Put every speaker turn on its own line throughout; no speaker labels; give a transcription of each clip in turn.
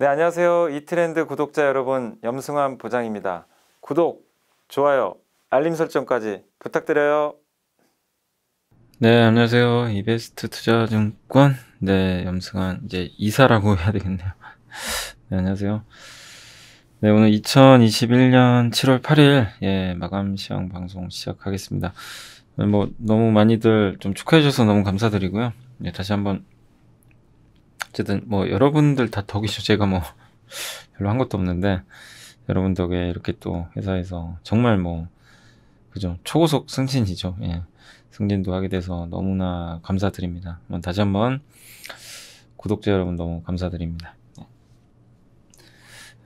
네, 안녕하세요. 이트렌드 구독자 여러분, 염승환 보장입니다. 구독, 좋아요, 알림 설정까지 부탁드려요. 네, 안녕하세요. 이베스트 투자증권 네, 염승환 이제 이사라고 해야 되겠네요. 네, 안녕하세요. 네, 오늘 2021년 7월 8일 예, 마감 시황 방송 시작하겠습니다. 네, 뭐 너무 많이들 좀 축하해 주셔서 너무 감사드리고요. 네, 다시 한번 어쨌든 뭐 여러분들 다 덕이죠. 제가 뭐 별로 한 것도 없는데 여러분 덕에 이렇게 또 회사에서 정말 뭐 그죠 초고속 승진이죠. 예. 승진도 하게 돼서 너무나 감사드립니다. 다시 한번 구독자 여러분 너무 감사드립니다. 예.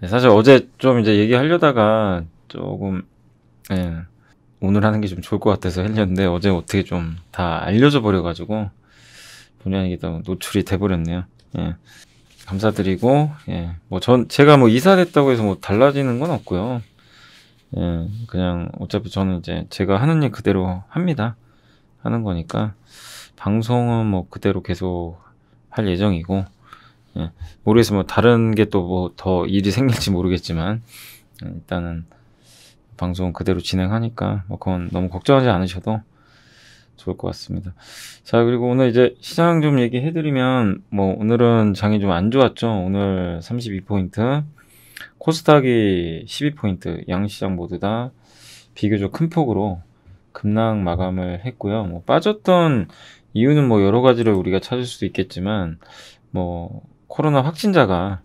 네, 사실 어제 좀 이제 얘기하려다가 조금 예. 오늘 하는 게 좀 좋을 것 같아서 했는데 어제 어떻게 좀 다 알려져 버려가지고 분의아또 노출이 돼버렸네요. 예. 감사드리고 예. 뭐 전 제가 뭐 이사됐다고 해서 뭐 달라지는 건 없고요. 예. 그냥 어차피 저는 이제 제가 하는 일 그대로 합니다. 하는 거니까 방송은 뭐 그대로 계속 할 예정이고 예. 모르겠어요. 뭐 다른 게 또 뭐 더 일이 생길지 모르겠지만 음, 일단은 방송 그대로 진행하니까 뭐 그건 너무 걱정하지 않으셔도 좋을 것 같습니다. 자, 그리고 오늘 이제 시장 좀 얘기해드리면, 뭐, 오늘은 장이 좀 안 좋았죠. 오늘 32포인트, 코스닥이 12포인트, 양시장 모두 다 비교적 큰 폭으로 급락 마감을 했고요. 뭐, 빠졌던 이유는 뭐 여러 가지를 우리가 찾을 수도 있겠지만, 뭐, 코로나 확진자가,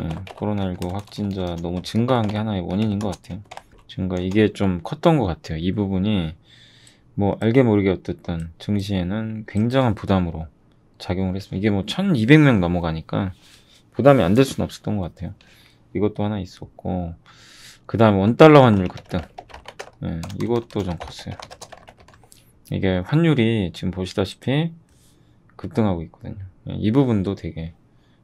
네, 예, 코로나19 확진자 너무 증가한 게 하나의 원인인 것 같아요. 증가, 이게 좀 컸던 것 같아요. 이 부분이. 뭐 알게 모르게 어쨌든 증시에는 굉장한 부담으로 작용을 했습니다. 이게 뭐 1200명 넘어가니까 부담이 안 될 수는 없었던 것 같아요. 이것도 하나 있었고 그 다음에 원달러 환율 급등 네, 이것도 좀 컸어요. 이게 환율이 지금 보시다시피 급등하고 있거든요. 예, 이 부분도 되게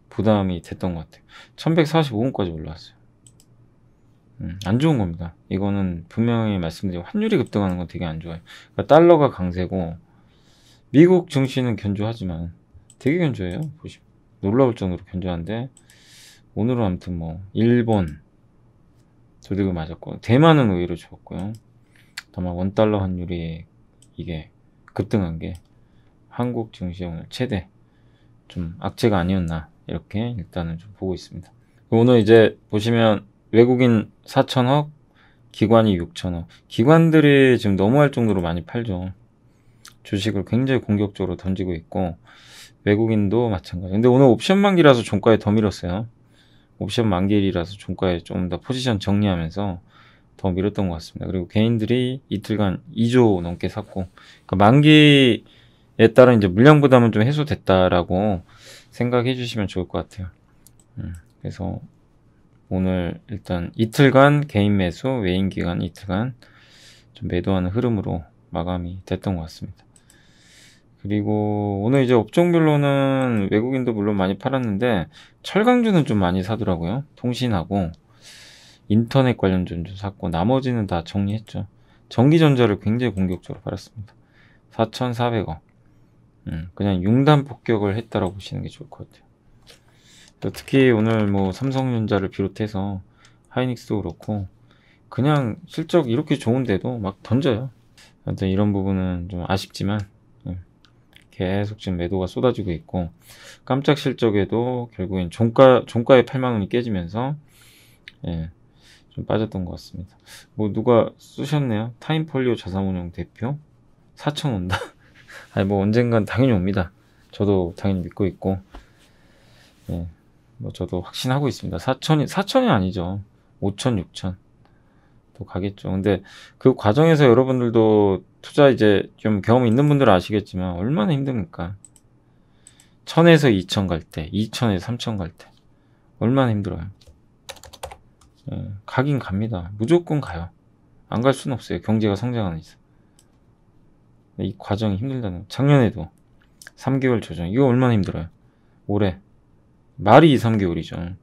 부담이 됐던 것 같아요. 1145원까지 올라왔어요. 음, 안 좋은 겁니다. 이거는 분명히 말씀드리고 환율이 급등하는 건 되게 안 좋아요. 그러니까 달러가 강세고 미국 증시는 견조하지만 되게 견조해요. 보시 놀라울 정도로 견조한데 오늘은 아무튼 뭐 일본 조둑을 맞았고 대만은 의외로 좋았고요. 다만 원 달러 환율이 이게 급등한 게 한국 증시 오늘 최대 좀 악재가 아니었나 이렇게 일단은 좀 보고 있습니다. 오늘 이제 보시면 외국인 4천억, 기관이 6천억. 기관들이 지금 너무할 정도로 많이 팔죠. 주식을 굉장히 공격적으로 던지고 있고 외국인도 마찬가지. 근데 오늘 옵션 만기라서 종가에 더 밀었어요. 옵션 만기일이라서 종가에 좀 더 포지션 정리하면서 더 밀었던 것 같습니다. 그리고 개인들이 이틀간 2조 넘게 샀고 그러니까 만기에 따른 이제 물량 부담은 좀 해소됐다라고 생각해 주시면 좋을 것 같아요. 음, 그래서 오늘 일단 이틀간 개인 매수, 외인 기간 이틀간 좀 매도하는 흐름으로 마감이 됐던 것 같습니다. 그리고 오늘 이제 업종별로는 외국인도 물론 많이 팔았는데 철강주는 좀 많이 사더라고요. 통신하고 인터넷 관련전주 샀고 나머지는 다 정리했죠. 전기전자를 굉장히 공격적으로 팔았습니다. 4,400원. 음, 그냥 융단 폭격을 했다라고 보시는 게 좋을 것 같아요. 특히 오늘 뭐 삼성전자를 비롯해서 하이닉스도 그렇고 그냥 실적 이렇게 좋은데도 막 던져요. 아무튼 이런 부분은 좀 아쉽지만 예, 계속 지금 매도가 쏟아지고 있고 깜짝 실적에도 결국엔 종가 종가의 8만 원이 깨지면서 예, 좀 빠졌던 것 같습니다. 뭐 누가 쓰셨네요. 타임폴리오 자산운용 대표 4천 온다. 아니 뭐 언젠간 당연히 옵니다. 저도 당연히 믿고 있고 예, 뭐 저도 확신하고 있습니다. 4천이 4천이 아니죠. 5천, 6천 또 가겠죠. 근데 그 과정에서 여러분들도 투자 이제 좀 경험 있는 분들은 아시겠지만 얼마나 힘듭니까? 천에서 2천 갈 때, 2천에서 3천 갈 때 얼마나 힘들어요. 예, 가긴 갑니다. 무조건 가요. 안 갈 수는 없어요. 경제가 성장하는 이상. 이 과정이 힘들다는 작년에도 3개월 조정 이거 얼마나 힘들어요 올해 말이 2, 3개월이죠.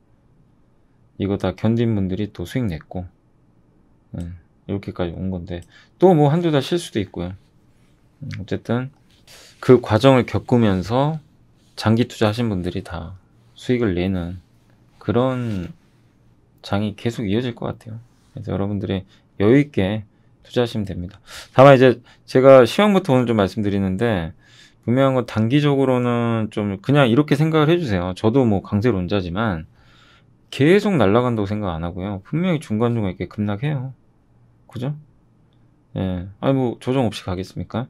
이거 다 견딘 분들이 또 수익 냈고 음, 이렇게까지 온 건데 또 뭐 한두 달 쉴 수도 있고요. 음, 어쨌든 그 과정을 겪으면서 장기 투자하신 분들이 다 수익을 내는 그런 장이 계속 이어질 것 같아요. 그래서 여러분들이 여유 있게 투자하시면 됩니다. 다만 이제 제가 시황부터 오늘 좀 말씀드리는데 분명한 건 단기적으로는 좀 그냥 이렇게 생각을 해주세요. 저도 뭐 강세론자지만 계속 날라간다고 생각 안 하고요. 분명히 중간중간 이렇게 급락해요. 그죠? 예. 아니 뭐 조정 없이 가겠습니까?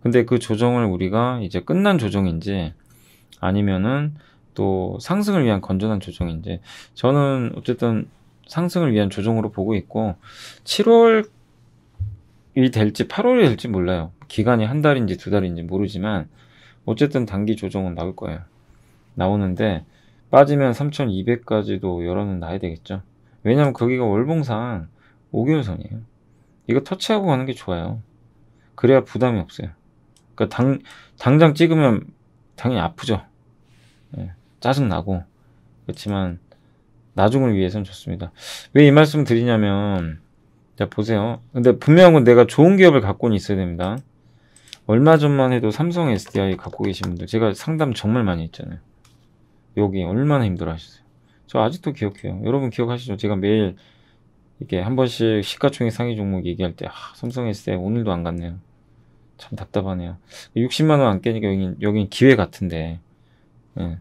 근데 그 조정을 우리가 이제 끝난 조정인지 아니면은 또 상승을 위한 건전한 조정인지 저는 어쨌든 상승을 위한 조정으로 보고 있고 7월이 될지 8월이 될지 몰라요. 기간이 한 달인지 두 달인지 모르지만 어쨌든 단기 조정은 나올 거예요. 나오는데 빠지면 3,200까지도 열어는 나야 되겠죠. 왜냐면 거기가 월봉상 5개월선이에요. 이거 터치하고 가는 게 좋아요. 그래야 부담이 없어요. 그러니까 당, 당장 찍으면 당연히 아프죠. 예, 짜증나고. 그렇지만 나중을 위해선 좋습니다. 왜 이 말씀 드리냐면 자 보세요. 근데 분명한건 내가 좋은 기업을 갖고는 있어야 됩니다. 얼마 전만 해도 삼성 SDI 갖고 계신 분들 제가 상담 정말 많이 했잖아요. 여기 얼마나 힘들어 하셨어요. 저 아직도 기억해요. 여러분 기억하시죠? 제가 매일 이렇게 한 번씩 시가총액 상위 종목 얘기할 때 아, 삼성 SDI 오늘도 안 갔네요. 참 답답하네요. 60만 원 안 깨니까 여긴 여긴 기회 같은데. 예.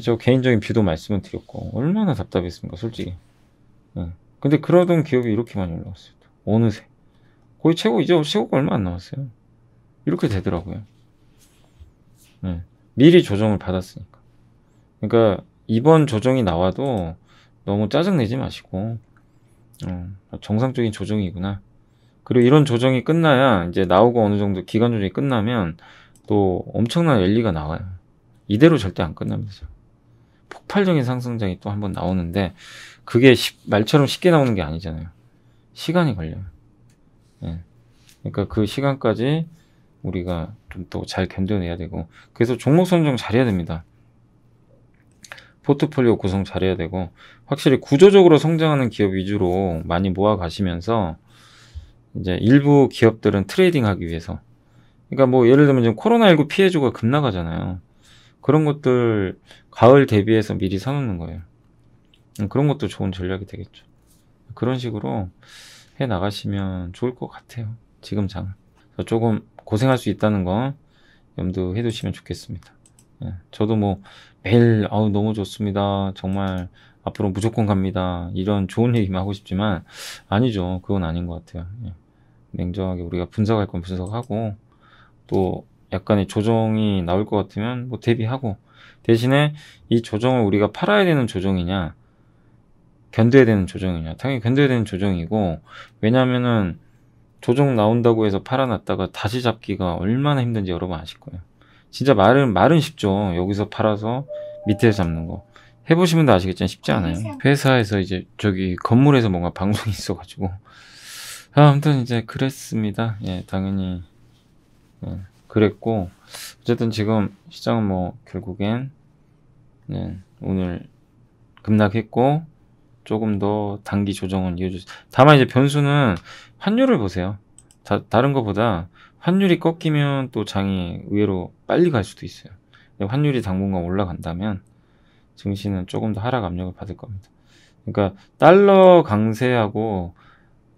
저 개인적인 비도 말씀을 드렸고 얼마나 답답했습니까, 솔직히. 예. 근데 그러던 기억이 이렇게 많이 올라왔어요. 어느새 거의 최고 이제 최고가 얼마 안 남았어요. 이렇게 되더라고요. 네. 미리 조정을 받았으니까. 그러니까 이번 조정이 나와도 너무 짜증내지 마시고 어, 정상적인 조정이구나. 그리고 이런 조정이 끝나야 이제 나오고 어느 정도 기간 조정이 끝나면 또 엄청난 랠리가 나와요. 이대로 절대 안 끝납니다. 폭발적인 상승장이 또 한번 나오는데 그게 시, 말처럼 쉽게 나오는 게 아니잖아요. 시간이 걸려요. 예. 그러니까 그 시간까지 우리가 좀 또 잘 견뎌내야 되고 그래서 종목 선정 잘해야 됩니다. 포트폴리오 구성 잘해야 되고 확실히 구조적으로 성장하는 기업 위주로 많이 모아 가시면서 이제 일부 기업들은 트레이딩하기 위해서 그러니까 뭐 예를 들면 지금 코로나19 피해주가 급나가잖아요. 그런 것들 가을 대비해서 미리 사놓는 거예요. 음, 그런 것도 좋은 전략이 되겠죠. 그런 식으로 해 나가시면 좋을 것 같아요. 지금 장. 조금 고생할 수 있다는 거 염두해 두시면 좋겠습니다. 예, 저도 뭐 매일 아우 너무 좋습니다. 정말 앞으로 무조건 갑니다. 이런 좋은 얘기만 하고 싶지만 아니죠. 그건 아닌 것 같아요. 예, 냉정하게 우리가 분석할 건 분석하고 또 약간의 조정이 나올 것 같으면 뭐 대비하고 대신에 이 조정을 우리가 팔아야 되는 조정이냐 견뎌야 되는 조정이냐 당연히 견뎌야 되는 조정이고 왜냐면은 조정 나온다고 해서 팔아놨다가 다시 잡기가 얼마나 힘든지 여러분 아실 거예요. 진짜 말은 말은 쉽죠. 여기서 팔아서 밑에 잡는 거. 해보시면 다 아시겠지만 쉽지 않아요. 회사에서 이제 저기 건물에서 뭔가 방송이 있어가지고 아, 아무튼 이제 그랬습니다. 예, 당연히 예, 그랬고 어쨌든 지금 시장은 뭐 결국엔 예, 오늘 급락했고 조금 더 단기 조정은 이어졌. 다만 이제 변수는 환율을 보세요. 다, 다른 것보다 환율이 꺾이면 또 장이 의외로 빨리 갈 수도 있어요. 환율이 당분간 올라간다면 증시는 조금 더 하락 압력을 받을 겁니다. 그러니까 달러 강세하고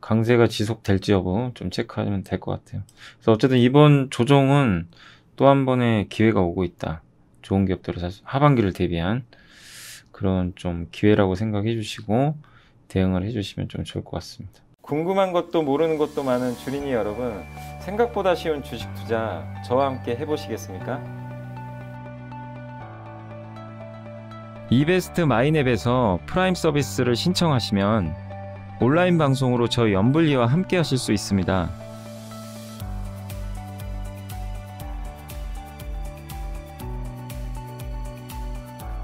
강세가 지속될지 여부 좀 체크하면 될 것 같아요. 그래서 어쨌든 이번 조정은 또 한 번의 기회가 오고 있다. 좋은 기업들을 사실 하반기를 대비한 그런 좀 기회라고 생각해 주시고 대응을 해 주시면 좀 좋을 것 같습니다. 궁금한 것도 모르는 것도 많은 주린이 여러분, 생각보다 쉬운 주식 투자 저와 함께 해보시겠습니까? 이베스트 마이앱에서 프라임 서비스를 신청하시면 온라인 방송으로 저 연불리와 함께 하실 수 있습니다.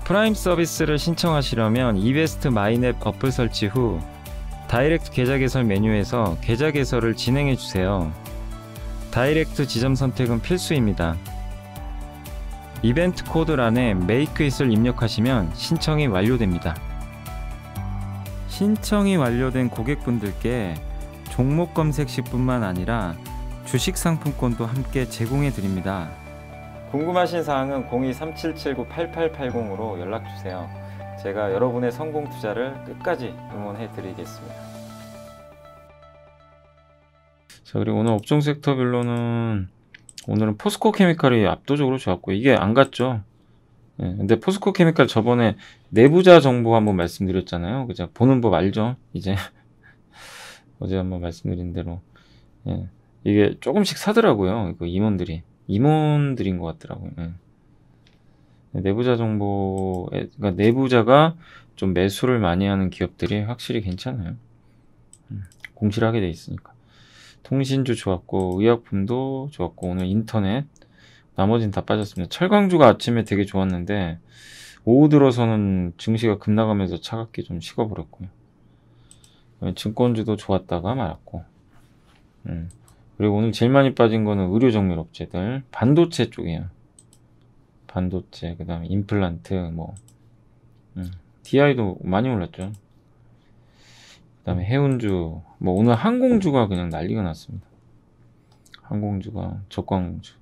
프라임 서비스를 신청하시려면 이베스트 마이앱 어플 설치 후 다이렉트 계좌 개설 메뉴에서 계좌 개설을 진행해 주세요. 다이렉트 지점 선택은 필수입니다. 이벤트 코드란에 메이크잇을 입력하시면 신청이 완료됩니다. 신청이 완료된 고객분들께 종목 검색 시뿐만 아니라 주식 상품권도 함께 제공해 드립니다. 궁금하신 사항은 02-3779-8880으로 연락주세요. 제가 여러분의 성공 투자를 끝까지 응원해 드리겠습니다. 자 그리고 오늘 업종 섹터별로는 오늘은 포스코 케미칼이 압도적으로 좋았고 이게 안 갔죠. 네, 근데 포스코 케미칼 저번에 내부자 정보 한번 말씀드렸잖아요. 그죠? 보는 법 알죠? 이제 어제 한번 말씀드린 대로 네, 이게 조금씩 사더라고요. 이거 그 임원들이 임원들인 것 같더라고요. 네. 내부자 정보, 그러니까 내부자가 좀 매수를 많이 하는 기업들이 확실히 괜찮아요. 음, 공시를 하게 돼 있으니까. 통신주 좋았고, 의약품도 좋았고, 오늘 인터넷, 나머지는 다 빠졌습니다. 철강주가 아침에 되게 좋았는데, 오후 들어서는 증시가 급나가면서 차갑게 좀 식어버렸고요. 어, 증권주도 좋았다가 말았고, 음. 그리고 오늘 제일 많이 빠진 거는 의료 정밀 업체들, 반도체 쪽이에요. 반도체, 그 다음에 임플란트, 뭐, 음, DI도 많이 올랐죠. 그 다음에 해운주, 뭐, 오늘 항공주가 그냥 난리가 났습니다. 항공주가 적광주,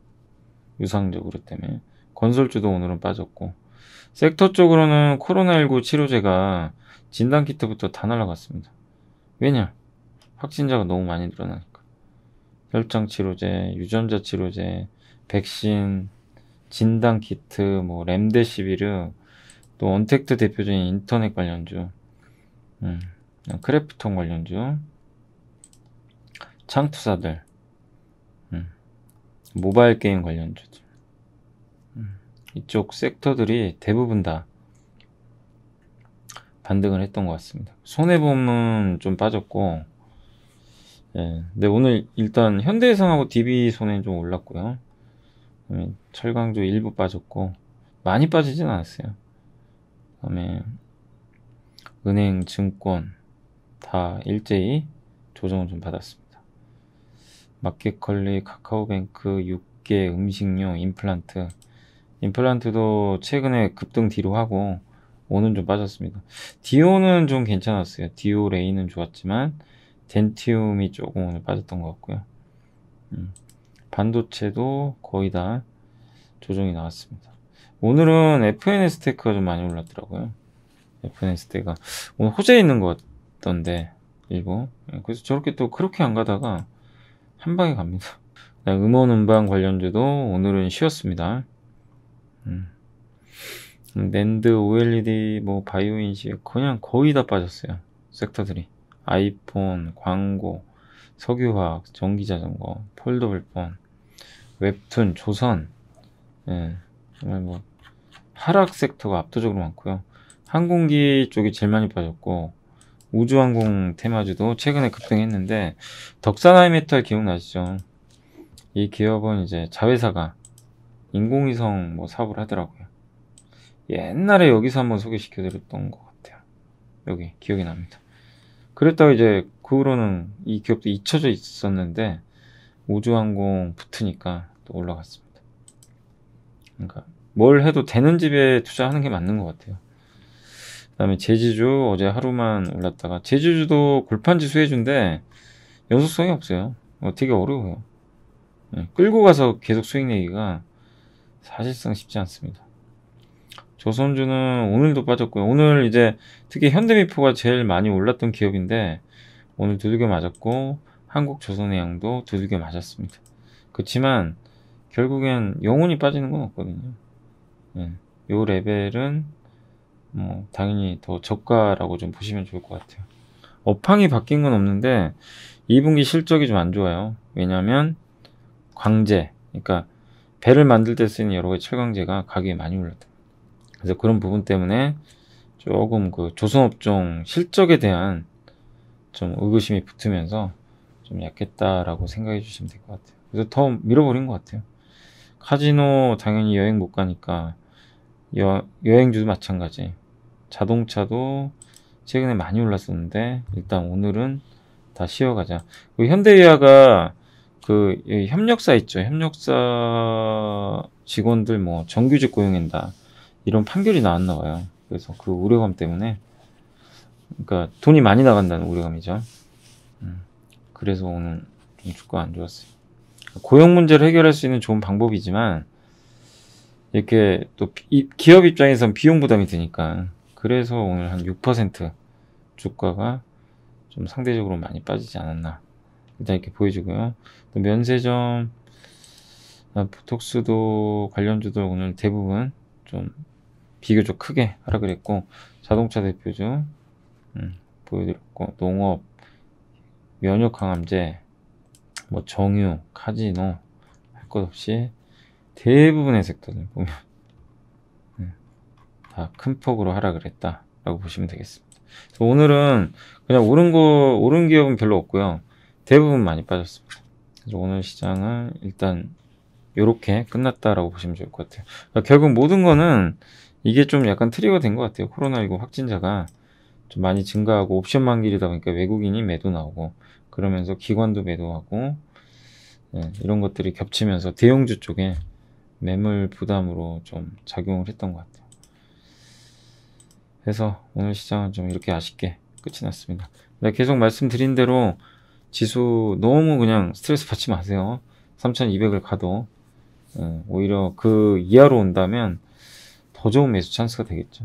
유상적으로 때문에. 건설주도 오늘은 빠졌고. 섹터 쪽으로는 코로나19 치료제가 진단키트부터 다 날라갔습니다. 왜냐? 확진자가 너무 많이 늘어나니까. 혈장 치료제, 유전자 치료제, 백신, 진단 키트, 뭐 램데시비르, 또 언택트 대표적인 인터넷 관련주, 음, 크래프톤 관련주, 창투사들, 음, 모바일 게임 관련주들. 음, 이쪽 섹터들이 대부분 다 반등을 했던 것 같습니다. 손해보험은 좀 빠졌고, 예, 근데 오늘 일단 현대해상하고 DB 손해는 좀 올랐고요. 음, 철광조 일부 빠졌고 많이 빠지진 않았어요. 다음에 은행, 증권 다 일제히 조정을 좀 받았습니다. 마켓컬리, 카카오뱅크, 6개 음식료, 임플란트 임플란트도 최근에 급등 뒤로 하고 오는 좀 빠졌습니다. 디오는 좀 괜찮았어요. 디오 레이는 좋았지만 덴티움이 조금 오늘 빠졌던 것 같고요. 음. 반도체도 거의 다 조정이 나왔습니다. 오늘은 FNS 테크가 좀 많이 올랐더라고요. FNS 테가 크 오늘 호재에 있는 것 같던데 일부 예, 그래서 저렇게 또 그렇게 안 가다가 한 방에 갑니다. 네, 음원 음반 관련주도 오늘은 쉬었습니다. 음. 랜드, OLED, 뭐 바이오 인식 그냥 거의 다 빠졌어요. 섹터들이 아이폰, 광고, 석유화학, 전기자전거, 폴더블폰 웹툰, 조선, 예, 정말 뭐 하락 섹터가 압도적으로 많고요. 항공기 쪽이 제일 많이 빠졌고 우주항공 테마주도 최근에 급등했는데 덕산하이메탈 기억나시죠? 이 기업은 이제 자회사가 인공위성 뭐 사업을 하더라고요. 옛날에 여기서 한번 소개시켜드렸던 것 같아요. 여기 기억이 납니다. 그랬다가 이제 그 후로는 이 기업도 잊혀져 있었는데 우주항공 붙으니까 또 올라갔습니다. 그러니까 뭘 해도 되는 집에 투자하는 게 맞는 것 같아요. 그다음에 제주주 어제 하루만 올랐다가 제주주도 골판 지수 해준데 연속성이 없어요. 어, 되게 어려워요. 네, 끌고 가서 계속 수익 내기가 사실상 쉽지 않습니다. 조선주는 오늘도 빠졌고요. 오늘 이제 특히 현대미포가 제일 많이 올랐던 기업인데 오늘 두들겨 맞았고 한국조선의양도 두들겨 맞았습니다. 그렇지만 결국엔 영혼이 빠지는 건 없거든요. 네. 요 레벨은 뭐 당연히 더 저가라고 좀 보시면 좋을 것 같아요. 업황이 바뀐 건 없는데 2분기 실적이 좀 안 좋아요. 왜냐하면 광재, 그러니까 배를 만들 때 쓰는 여러 가지 철강재가 가격이 많이 올랐다. 그래서 그런 부분 때문에 조금 그 조선업종 실적에 대한 좀 의구심이 붙으면서 좀 약했다라고 생각해 주시면 될 것 같아요. 그래서 더 밀어버린 것 같아요. 카지노 당연히 여행 못 가니까 여, 여행주도 마찬가지 자동차도 최근에 많이 올랐었는데 일단 오늘은 다 쉬어가자 현대위아가 그 협력사 있죠 협력사 직원들 뭐 정규직 고용한다 이런 판결이 나왔나 봐요 그래서 그 우려감 때문에 그러니까 돈이 많이 나간다는 우려감이죠 음, 그래서 오늘 좀 주가 안 좋았어요 고용 문제를 해결할 수 있는 좋은 방법이지만 이렇게 또 기업 입장에선 비용 부담이 드니까 그래서 오늘 한 6% 주가가 좀 상대적으로 많이 빠지지 않았나 일단 이렇게 보여지고요. 또 면세점 보톡스도 아, 관련주도 오늘 대부분 좀 비교적 크게 하락을 했고 자동차 대표주 음, 보여드렸고 농업 면역 항암제 뭐 정유, 카지노 할 것 없이 대부분의 섹터들 보면 네, 다큰 폭으로 하락을 했다라고 보시면 되겠습니다. 오늘은 그냥 오른 거 오른 기업은 별로 없고요. 대부분 많이 빠졌습니다. 그래서 오늘 시장은 일단 이렇게 끝났다라고 보시면 좋을 것 같아요. 그러니까 결국 모든 거는 이게 좀 약간 트리거 된 것 같아요. 코로나19 확진자가 좀 많이 증가하고 옵션 만기이다 보니까 외국인이 매도 나오고 그러면서 기관도 매도하고 네, 이런 것들이 겹치면서 대형주 쪽에 매물 부담으로 좀 작용을 했던 것 같아요. 그래서 오늘 시장은 좀 이렇게 아쉽게 끝이 났습니다. 네, 계속 말씀드린 대로 지수 너무 그냥 스트레스 받지 마세요. 3200을 가도 예, 오히려 그 이하로 온다면 더 좋은 매수 찬스가 되겠죠.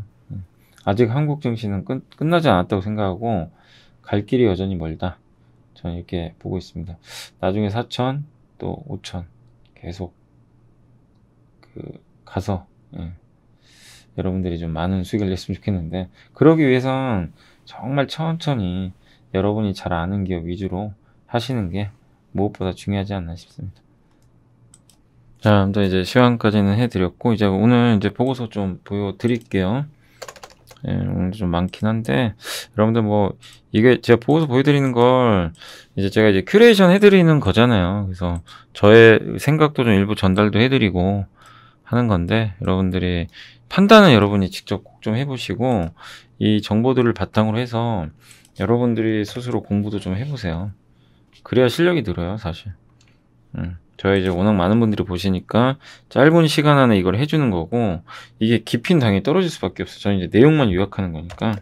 아직 한국 증시는 끝, 끝나지 않았다고 생각하고 갈 길이 여전히 멀다. 저는 이렇게 보고 있습니다. 나중에 4천 또 5천 계속 그 가서 예. 여러분들이 좀 많은 수익을 냈으면 좋겠는데 그러기 위해선 정말 천천히 여러분이 잘 아는 기업 위주로 하시는 게 무엇보다 중요하지 않나 싶습니다. 자, 아무튼 이제 시간까지는 해드렸고 이제 오늘 이제 보고서 좀 보여드릴게요. 예, 오늘 좀 많긴 한데 여러분들 뭐 이게 제가 보고서 보여드리는 걸 이제 제가 이제 큐레이션 해드리는 거잖아요. 그래서 저의 생각도 좀 일부 전달도 해드리고 하는 건데 여러분들이 판단은 여러분이 직접 꼭 좀 해보시고 이 정보들을 바탕으로 해서 여러분들이 스스로 공부도 좀 해보세요. 그래야 실력이 늘어요, 사실. 음. 저희 이제 워낙 많은 분들이 보시니까 짧은 시간 안에 이걸 해주는 거고 이게 깊인 당이 떨어질 수밖에 없어요. 저는 이제 내용만 요약하는 거니까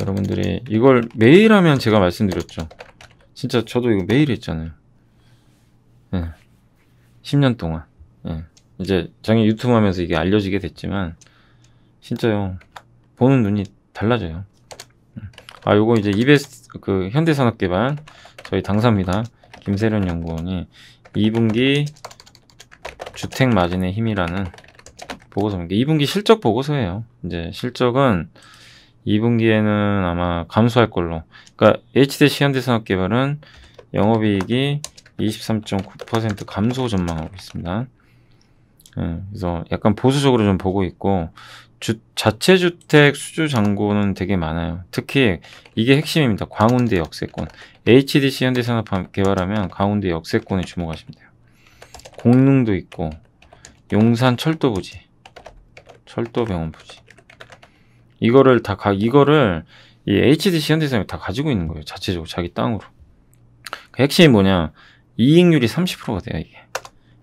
여러분들이 이걸 매일 하면 제가 말씀드렸죠. 진짜 저도 이거 매일 했잖아요. 예. 10년 동안. 예. 이제 장애 유튜브 하면서 이게 알려지게 됐지만 진짜요. 보는 눈이 달라져요. 음. 아, 요거 이제 이베스 그 현대산업개발 저희 당사입니다. 김세련 연구원이 2분기 주택 마진의 힘이라는 보고서입니다. 2분기 실적 보고서예요. 이제 실적은 2분기에는 아마 감소할 걸로. 그러니까 h d 시 현대산업개발은 영업이익이 23.9% 감소 전망하고 있습니다. 예, 그래서 약간 보수적으로 좀 보고 있고 주, 자체 주택 수주 잔고는 되게 많아요. 특히 이게 핵심입니다. 광운대 역세권. HDC 현대산업 개발하면 광운대 역세권에 주목하시면 돼요. 공릉도 있고 용산 철도 부지, 철도 병원 부지. 이거를 다 가, 이거를 이 HDC 현대산업이 다 가지고 있는 거예요. 자체적으로 자기 땅으로. 그 핵심이 뭐냐? 이익률이 30%가 돼요, 이게.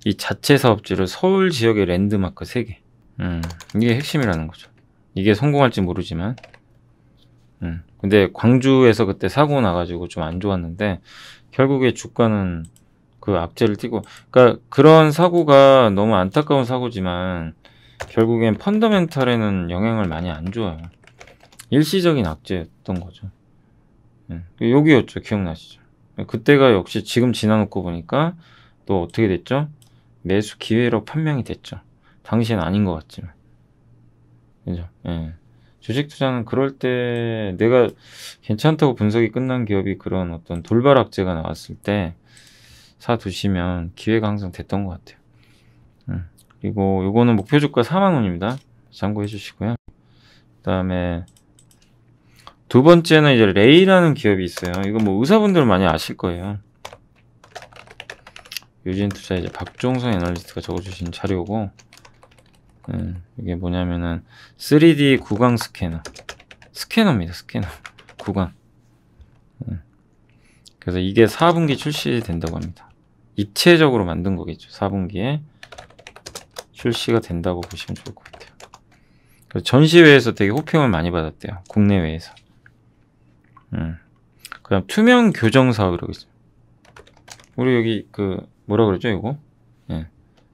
이 자체 사업지를 서울 지역의 랜드마크 3개. 음, 이게 핵심이라는 거죠. 이게 성공할지 모르지만. 음, 근데 광주에서 그때 사고 나가지고 좀 안 좋았는데, 결국에 주가는 그 악재를 띄고 그러니까 그런 사고가 너무 안타까운 사고지만, 결국엔 펀더멘탈에는 영향을 많이 안 줘요. 일시적인 악재였던 거죠. 음, 여기였죠. 기억나시죠? 그때가 역시 지금 지나놓고 보니까 또 어떻게 됐죠? 매수 기회로 판명이 됐죠. 당시엔 아닌 것 같지만. 그죠? 예. 주식 투자는 그럴 때 내가 괜찮다고 분석이 끝난 기업이 그런 어떤 돌발 악재가 나왔을 때 사두시면 기회가 항상 됐던 것 같아요. 음. 그리고 요거는 목표 주가 4만원입니다. 참고해 주시고요. 그 다음에 두 번째는 이제 레이라는 기업이 있어요. 이거 뭐의사분들 많이 아실 거예요. 요진 투자 이제 박종성 애널리스트가 적어주신 자료고 음, 이게 뭐냐면은 3D 구강 스캐너 스캐너입니다 스캐너 구강 음. 그래서 이게 4분기 출시된다고 합니다 입체적으로 만든 거겠죠 4분기에 출시가 된다고 보시면 좋을 것 같아요 그래서 전시회에서 되게 호평을 많이 받았대요 국내외에서 음. 예. 그 다음 투명 교정 사그러라고 있어요 우리 여기 그 뭐라 그러죠 이거 예.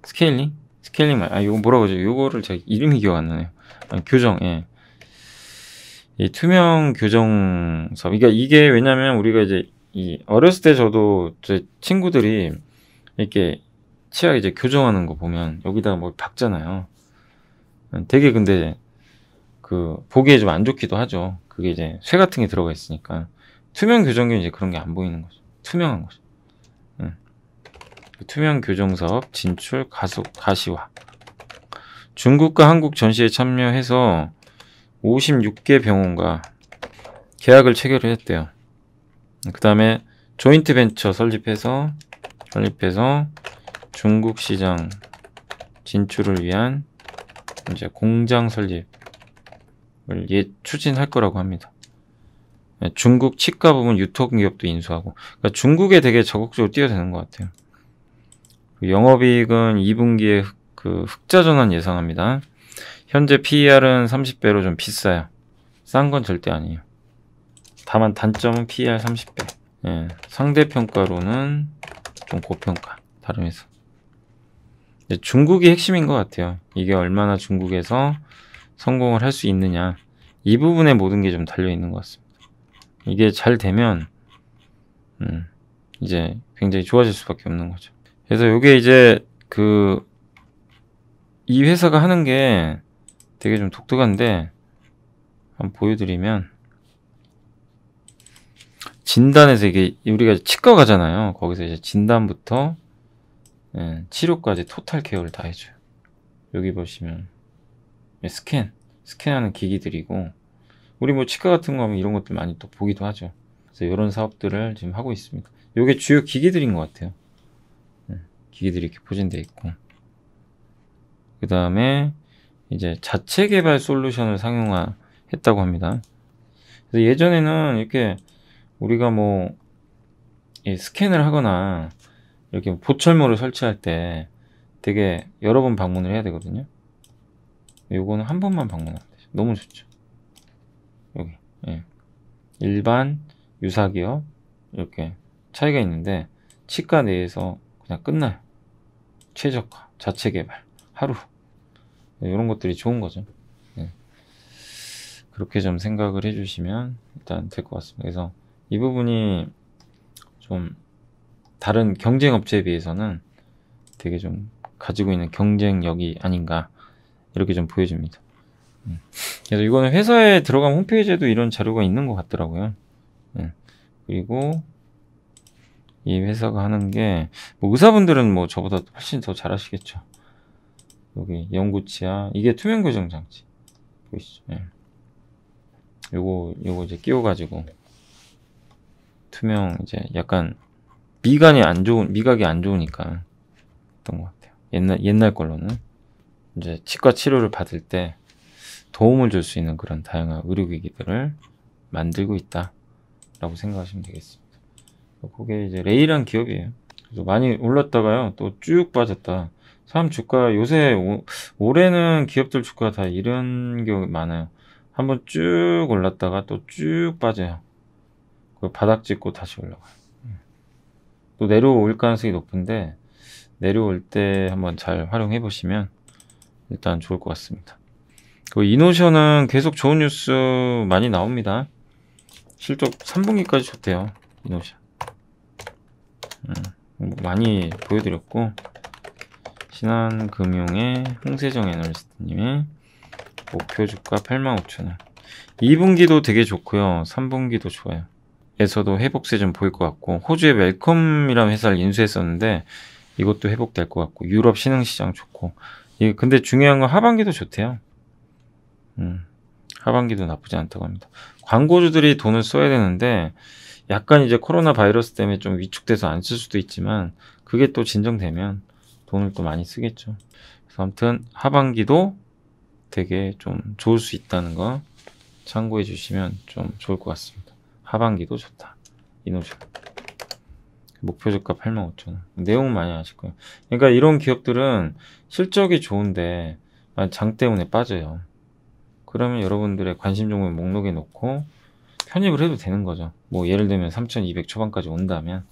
스케일링 스케일링 말, 아, 이거 뭐라고 하죠? 이거를 제가 이름이 기억 안 나네요. 아, 교정, 예. 이 투명 교정 사업. 그러니까 이게 왜냐면 우리가 이제 이 어렸을 때 저도 제 친구들이 이렇게 치약 이제 교정하는 거 보면 여기다가 뭐 박잖아요. 되게 근데 그 보기에 좀 안 좋기도 하죠. 그게 이제 쇠 같은 게 들어가 있으니까 투명 교정기 이제 그런 게 안 보이는 거죠. 투명한 거죠. 그 투명 교정 사업 진출 가속 가시화. 중국과 한국 전시에 참여해서 56개 병원과 계약을 체결을 했대요. 그 다음에 조인트 벤처 설립해서 설립해서 중국 시장 진출을 위한 이제 공장 설립을 예, 추진할 거라고 합니다. 중국 치과 부분 유통 기업도 인수하고 그러니까 중국에 되게 적극적으로 뛰어드는 것 같아요. 그 영업이익은 2분기에 흑, 그 흑자 전환 예상합니다. 현재 PER은 30배로 좀 비싸요. 싼 건 절대 아니에요. 다만 단점은 PER 30배. 예, 상대평가로는 좀 고평가. 다름에서. 예, 중국이 핵심인 것 같아요. 이게 얼마나 중국에서 성공을 할 수 있느냐. 이 부분에 모든 게 좀 달려있는 것 같습니다. 이게 잘 되면, 음, 이제 굉장히 좋아질 수밖에 없는 거죠. 그래서 요게 이제 그 이 회사가 하는 게 되게 좀 독특한데 한번 보여드리면 진단에서 이게 우리가 치과 가잖아요. 거기서 이제 진단부터 예, 치료까지 토탈 케어를 다 해줘요. 여기 보시면 예, 스캔, 스캔하는 기기들이고 우리 뭐 치과 같은 거 하면 이런 것들 많이 또 보기도 하죠. 그래서 이런 사업들을 지금 하고 있습니다. 이게 주요 기기들인 것 같아요. 기기들이 이렇게 포진되어 있고 그 다음에 이제 자체 개발 솔루션을 상용화했다고 합니다. 그래서 예전에는 이렇게 우리가 뭐 스캔을 하거나 이렇게 뭐 보철물을 설치할 때 되게 여러 번 방문을 해야 되거든요. 요거는 한 번만 방문하면 되죠. 너무 좋죠. 여기 예. 일반 유사기업 이렇게 차이가 있는데 치과 내에서 그냥 끝날 최적화 자체 개발 하루 이런 네, 것들이 좋은 거죠 네. 그렇게 좀 생각을 해주시면 일단 될 것 같습니다 그래서 이 부분이 좀 다른 경쟁 업체에 비해서는 되게 좀 가지고 있는 경쟁력이 아닌가 이렇게 좀 보여집니다 음. 그래서 이거는 회사에 들어간 홈페이지에도 이런 자료가 있는 것 같더라고요 네. 그리고 이 회사가 하는 게뭐 의사분들은 뭐 저보다 훨씬 더 잘하시겠죠. 여기 연구치아 이게 투명 교정 장치 보이시죠? 예. 요거 요거 이제 끼워가지고 투명 이제 약간 미간이 안 좋은 미각이 안 좋으니까 어떤 것 같아요. 옛날 옛날 걸로는 이제 치과 치료를 받을 때 도움을 줄 수 있는 그런 다양한 의료기기들을 만들고 있다라고 생각하시면 되겠습니다. 그게 이제 레이란 기업이에요. 그래서 많이 올랐다가요. 또 쭉 빠졌다. 사람 주가 요새 오, 올해는 기업들 주가 다 이런 경우 많아요. 한번 쭉 올랐다가 또 쭉 빠져요. 그 바닥 찍고 다시 올라가요. 음. 또 내려올 가능성이 높은데 내려올 때 한번 잘 활용해 보시면 일단 좋을 것 같습니다. 그 이노션은 계속 좋은 뉴스 많이 나옵니다. 실적 3분기까지 좋대요. 이노션. 음, 뭐 많이 보여드렸고 신한금융의 홍세정 애널리스트님의 목표 주가 85,000원 2분기도 되게 좋고요 3분기도 좋아요 에서도 회복세 좀 보일 것 같고 호주의 웰컴이라는 회사를 인수했었는데 이것도 회복될 것 같고 유럽 신흥시장 좋고 예, 근데 중요한 건 하반기도 좋대요 음, 하반기도 나쁘지 않다고 합니다 광고주들이 돈을 써야 되는데 약간 이제 코로나 바이러스 때문에 좀 위축돼서 안 쓸 수도 있지만 그게 또 진정되면 돈을 또 많이 쓰겠죠. 그래서 아무튼 하반기도 되게 좀 좋을 수 있다는 거 참고해 주시면 좀 좋을 것 같습니다. 하반기도 좋다. 이노션. 목표 주가 85,000원. 내용은 많이 아실 거예요. 그러니까 이런 기업들은 실적이 좋은데 장 때문에 빠져요. 그러면 여러분들의 관심 종목 목록에 놓고 편입을 해도 되는 거죠. 뭐 예를 들면 3,200 초반까지 온다면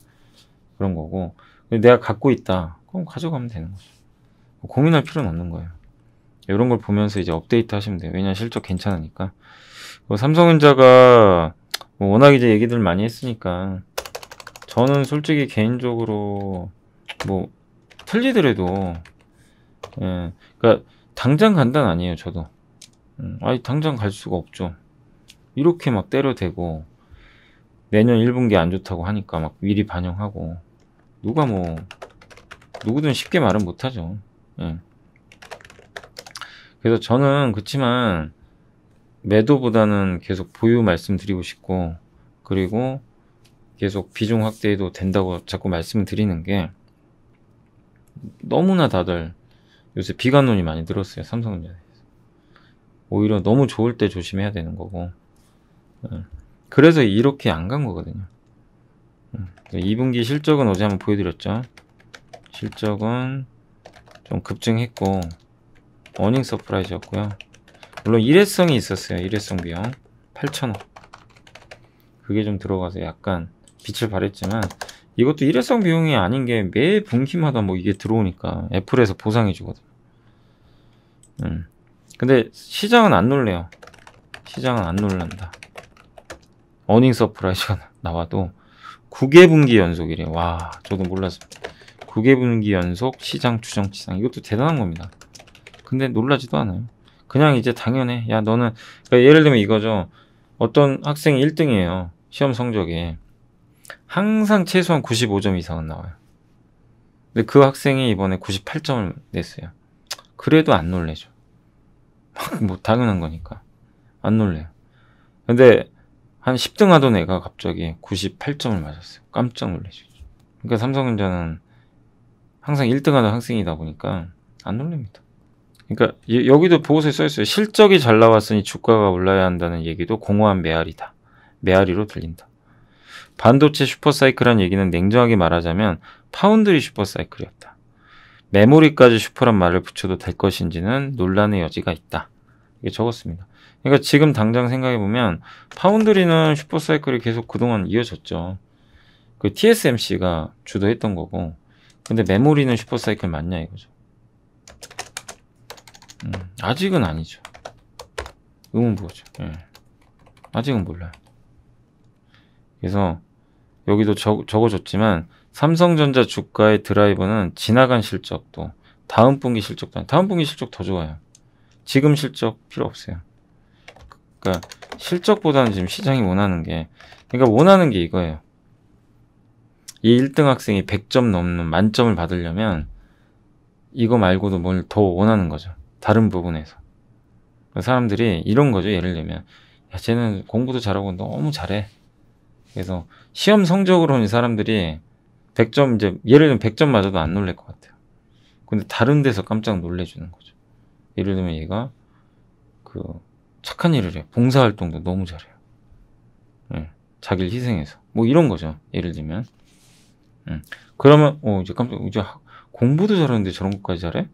그런 거고 내가 갖고 있다. 그럼 가져가면 되는 거죠. 고민할 필요는 없는 거예요. 이런 걸 보면서 이제 업데이트 하시면 돼요. 왜냐면 하 실적 괜찮으니까. 뭐 삼성전자가 뭐 워낙 이제 얘기들 많이 했으니까 저는 솔직히 개인적으로 뭐 틀리더라도 예, 그니까 당장 간단 아니에요. 저도 음, 아니 당장 갈 수가 없죠. 이렇게 막 때려대고 내년 1분기 안 좋다고 하니까 막 미리 반영하고 누가 뭐 누구든 쉽게 말은 못하죠 예. 그래서 저는 그렇지만 매도보다는 계속 보유 말씀드리고 싶고 그리고 계속 비중 확대해도 된다고 자꾸 말씀드리는 게 너무나 다들 요새 비관론이 많이 들었어요 삼성전자에서 오히려 너무 좋을 때 조심해야 되는 거고 예. 그래서 이렇게 안 간 거거든요. 2분기 음. 실적은 어제 한번 보여드렸죠. 실적은 좀 급증했고 어닝 서프라이즈였고요. 물론 일회성이 있었어요. 일회성 비용 8천억 그게 좀 들어가서 약간 빛을 발했지만 이것도 일회성 비용이 아닌 게 매 분기마다 뭐 이게 들어오니까 애플에서 보상해 주거든. 음. 근데 시장은 안 놀래요. 시장은 안 놀란다. 어닝 서프라이즈가 나와도 9개분기 연속이래요. 와, 저도 몰랐습니다. 9개분기 연속 시장 추정치상 이것도 대단한 겁니다. 근데 놀라지도 않아요. 그냥 이제 당연해. 야, 너는 그러니까 예를 들면 이거죠. 어떤 학생이 1등이에요. 시험 성적에 항상 최소한 95점 이상은 나와요. 근데 그 학생이 이번에 98점을 냈어요. 그래도 안 놀래죠. 뭐 당연한 거니까 안 놀래요. 근데 한 10등 하던 애가 갑자기 98점을 맞았어요. 깜짝 놀라죠. 그러니까 삼성전자는 항상 1등 하는 학생이다 보니까 안놀립니다 그러니까 여기도 보고서에 써 있어요. 실적이 잘 나왔으니 주가가 올라야 한다는 얘기도 공허한 메아리다. 메아리로 들린다. 반도체 슈퍼사이클한 얘기는 냉정하게 말하자면 파운드리 슈퍼사이클이었다. 메모리까지 슈퍼란 말을 붙여도 될 것인지는 논란의 여지가 있다. 이게 적었습니다. 그러니까 지금 당장 생각해 보면 파운드리는 슈퍼사이클이 계속 그동안 이어졌죠. 그 TSMC가 주도했던 거고 근데 메모리는 슈퍼사이클 맞냐 이거죠. 음, 아직은 아니죠. 의문부호죠. 예. 아직은 몰라요. 그래서 여기도 적, 적어줬지만 삼성전자 주가의 드라이버는 지나간 실적도 다음 분기 실적도 아니 다음 분기 실적 더 좋아요. 지금 실적 필요 없어요. 그러니까 실적보다는 지금 시장이 원하는 게 그러니까 원하는 게 이거예요. 이 1등 학생이 100점 넘는 만점을 받으려면 이거 말고도 뭘 더 원하는 거죠. 다른 부분에서. 그러니까 사람들이 이런 거죠. 예를 들면 야, 쟤는 공부도 잘하고 너무 잘해. 그래서 시험 성적으로는 사람들이 100점 이제 예를 들면 100점 맞아도 안 놀랄 것 같아요. 근데 다른 데서 깜짝 놀래주는 거죠. 예를 들면 얘가 그 착한 일을 해요. 봉사활동도 너무 잘해요. 네. 자기를 희생해서. 뭐 이런 거죠. 예를 들면. 음. 그러면, 어, 이제 깜짝, 이제 공부도 잘하는데 저런 것까지 잘해?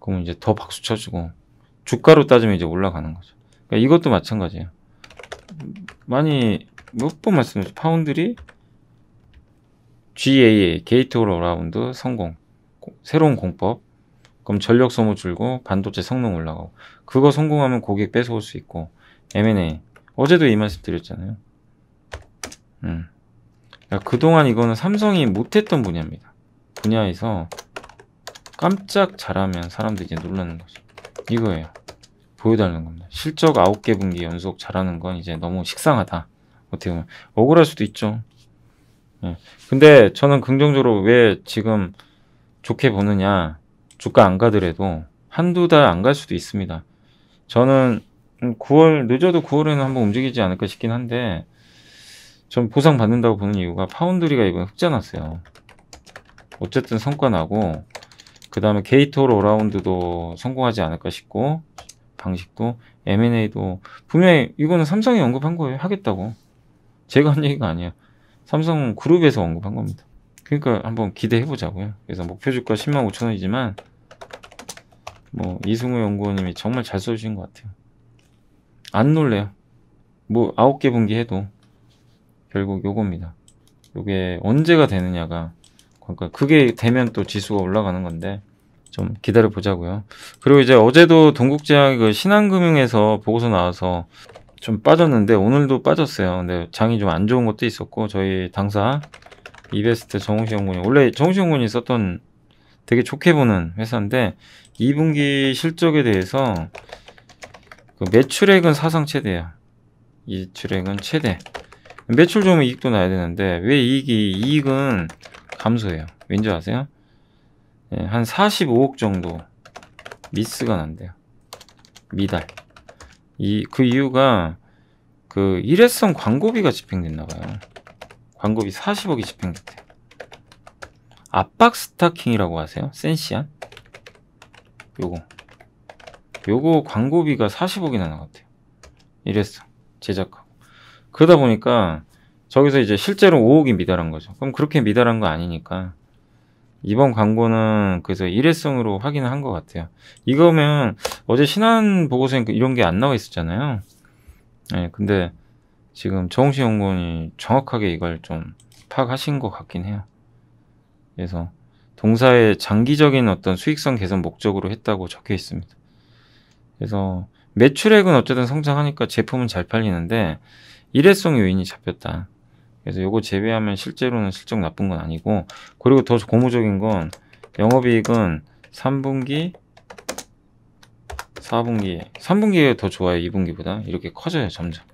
그러면 이제 더 박수 쳐주고, 주가로 따지면 이제 올라가는 거죠. 그러니까 이것도 마찬가지예요. 많이, 몇 번 말씀드렸죠. 파운드리, GAA, 게이트 오브 라운드 성공. 새로운 공법. 그럼 전력 소모 줄고, 반도체 성능 올라가고. 그거 성공하면 고객 뺏어올 수 있고 M&A 어제도 이 말씀 드렸잖아요. 음. 그동안 이거는 삼성이 못했던 분야입니다. 분야에서 깜짝 잘하면 사람들이 이제 놀라는 거죠. 이거예요. 보여달라는 겁니다. 실적 9개 분기 연속 잘하는 건 이제 너무 식상하다. 어떻게 보면 억울할 수도 있죠. 예. 근데 저는 긍정적으로 왜 지금 좋게 보느냐 주가 안 가더라도 한두 달 안 갈 수도 있습니다. 저는 9월 음, 늦어도 9월에는 한번 움직이지 않을까 싶긴 한데 전 보상 받는다고 보는 이유가 파운드리가 이번에 흑자 났어요 어쨌든 성과 나고 그 다음에 게이트홀 라운드도 성공하지 않을까 싶고 방식도 M&A도 분명히 이거는 삼성이 언급한 거예요 하겠다고 제가 한 얘기가 아니에요 삼성 그룹에서 언급한 겁니다 그러니까 한번 기대해 보자고요 그래서 목표 주가 10만 5천원이지만 뭐 이승우 연구원님이 정말 잘 써주신 것 같아요. 안 놀래요. 뭐 아홉 개 분기 해도 결국 요겁니다. 요게 언제가 되느냐가 그러니까 그게 되면 또 지수가 올라가는 건데 좀 기다려 보자고요. 그리고 이제 어제도 동국제약 그 신한금융에서 보고서 나와서 좀 빠졌는데 오늘도 빠졌어요. 근데 장이 좀 안 좋은 것도 있었고 저희 당사 이베스트 정우시 연구원 원래 정우시 연구원이 썼던 되게 좋게 보는 회사인데 2분기 실적에 대해서 그 매출액은 사상 최대야. 매출액은 최대. 매출 좋으면 이익도 나야 되는데 왜 이익이 이익은 감소해요. 왠지 아세요? 예, 한 45억 정도 미스가 난대요. 미달. 이그 이유가 그 일회성 광고비가 집행됐나 봐요. 광고비 40억이 집행됐대요. 압박 스타킹이라고 하세요? 센시안? 요거 요거 광고비가 40억이나 는것같아요 이랬어 제작하고 그러다 보니까 저기서 이제 실제로 5억이 미달한 거죠 그럼 그렇게 미달한 거 아니니까 이번 광고는 그래서 일회성으로 확인한 것 같아요 이거면 어제 신한 보고서에 이런 게 안 나와 있었잖아요 네, 근데 지금 정시 연구원이 정확하게 이걸 좀 파악하신 것 같긴 해요 그래서 동사의 장기적인 어떤 수익성 개선 목적으로 했다고 적혀 있습니다. 그래서 매출액은 어쨌든 성장하니까 제품은 잘 팔리는데 일회성 요인이 잡혔다. 그래서 요거 제외하면 실제로는 실적 나쁜 건 아니고 그리고 더 고무적인 건 영업이익은 3분기 4분기 3분기에 더 좋아요 2분기보다 이렇게 커져요 점점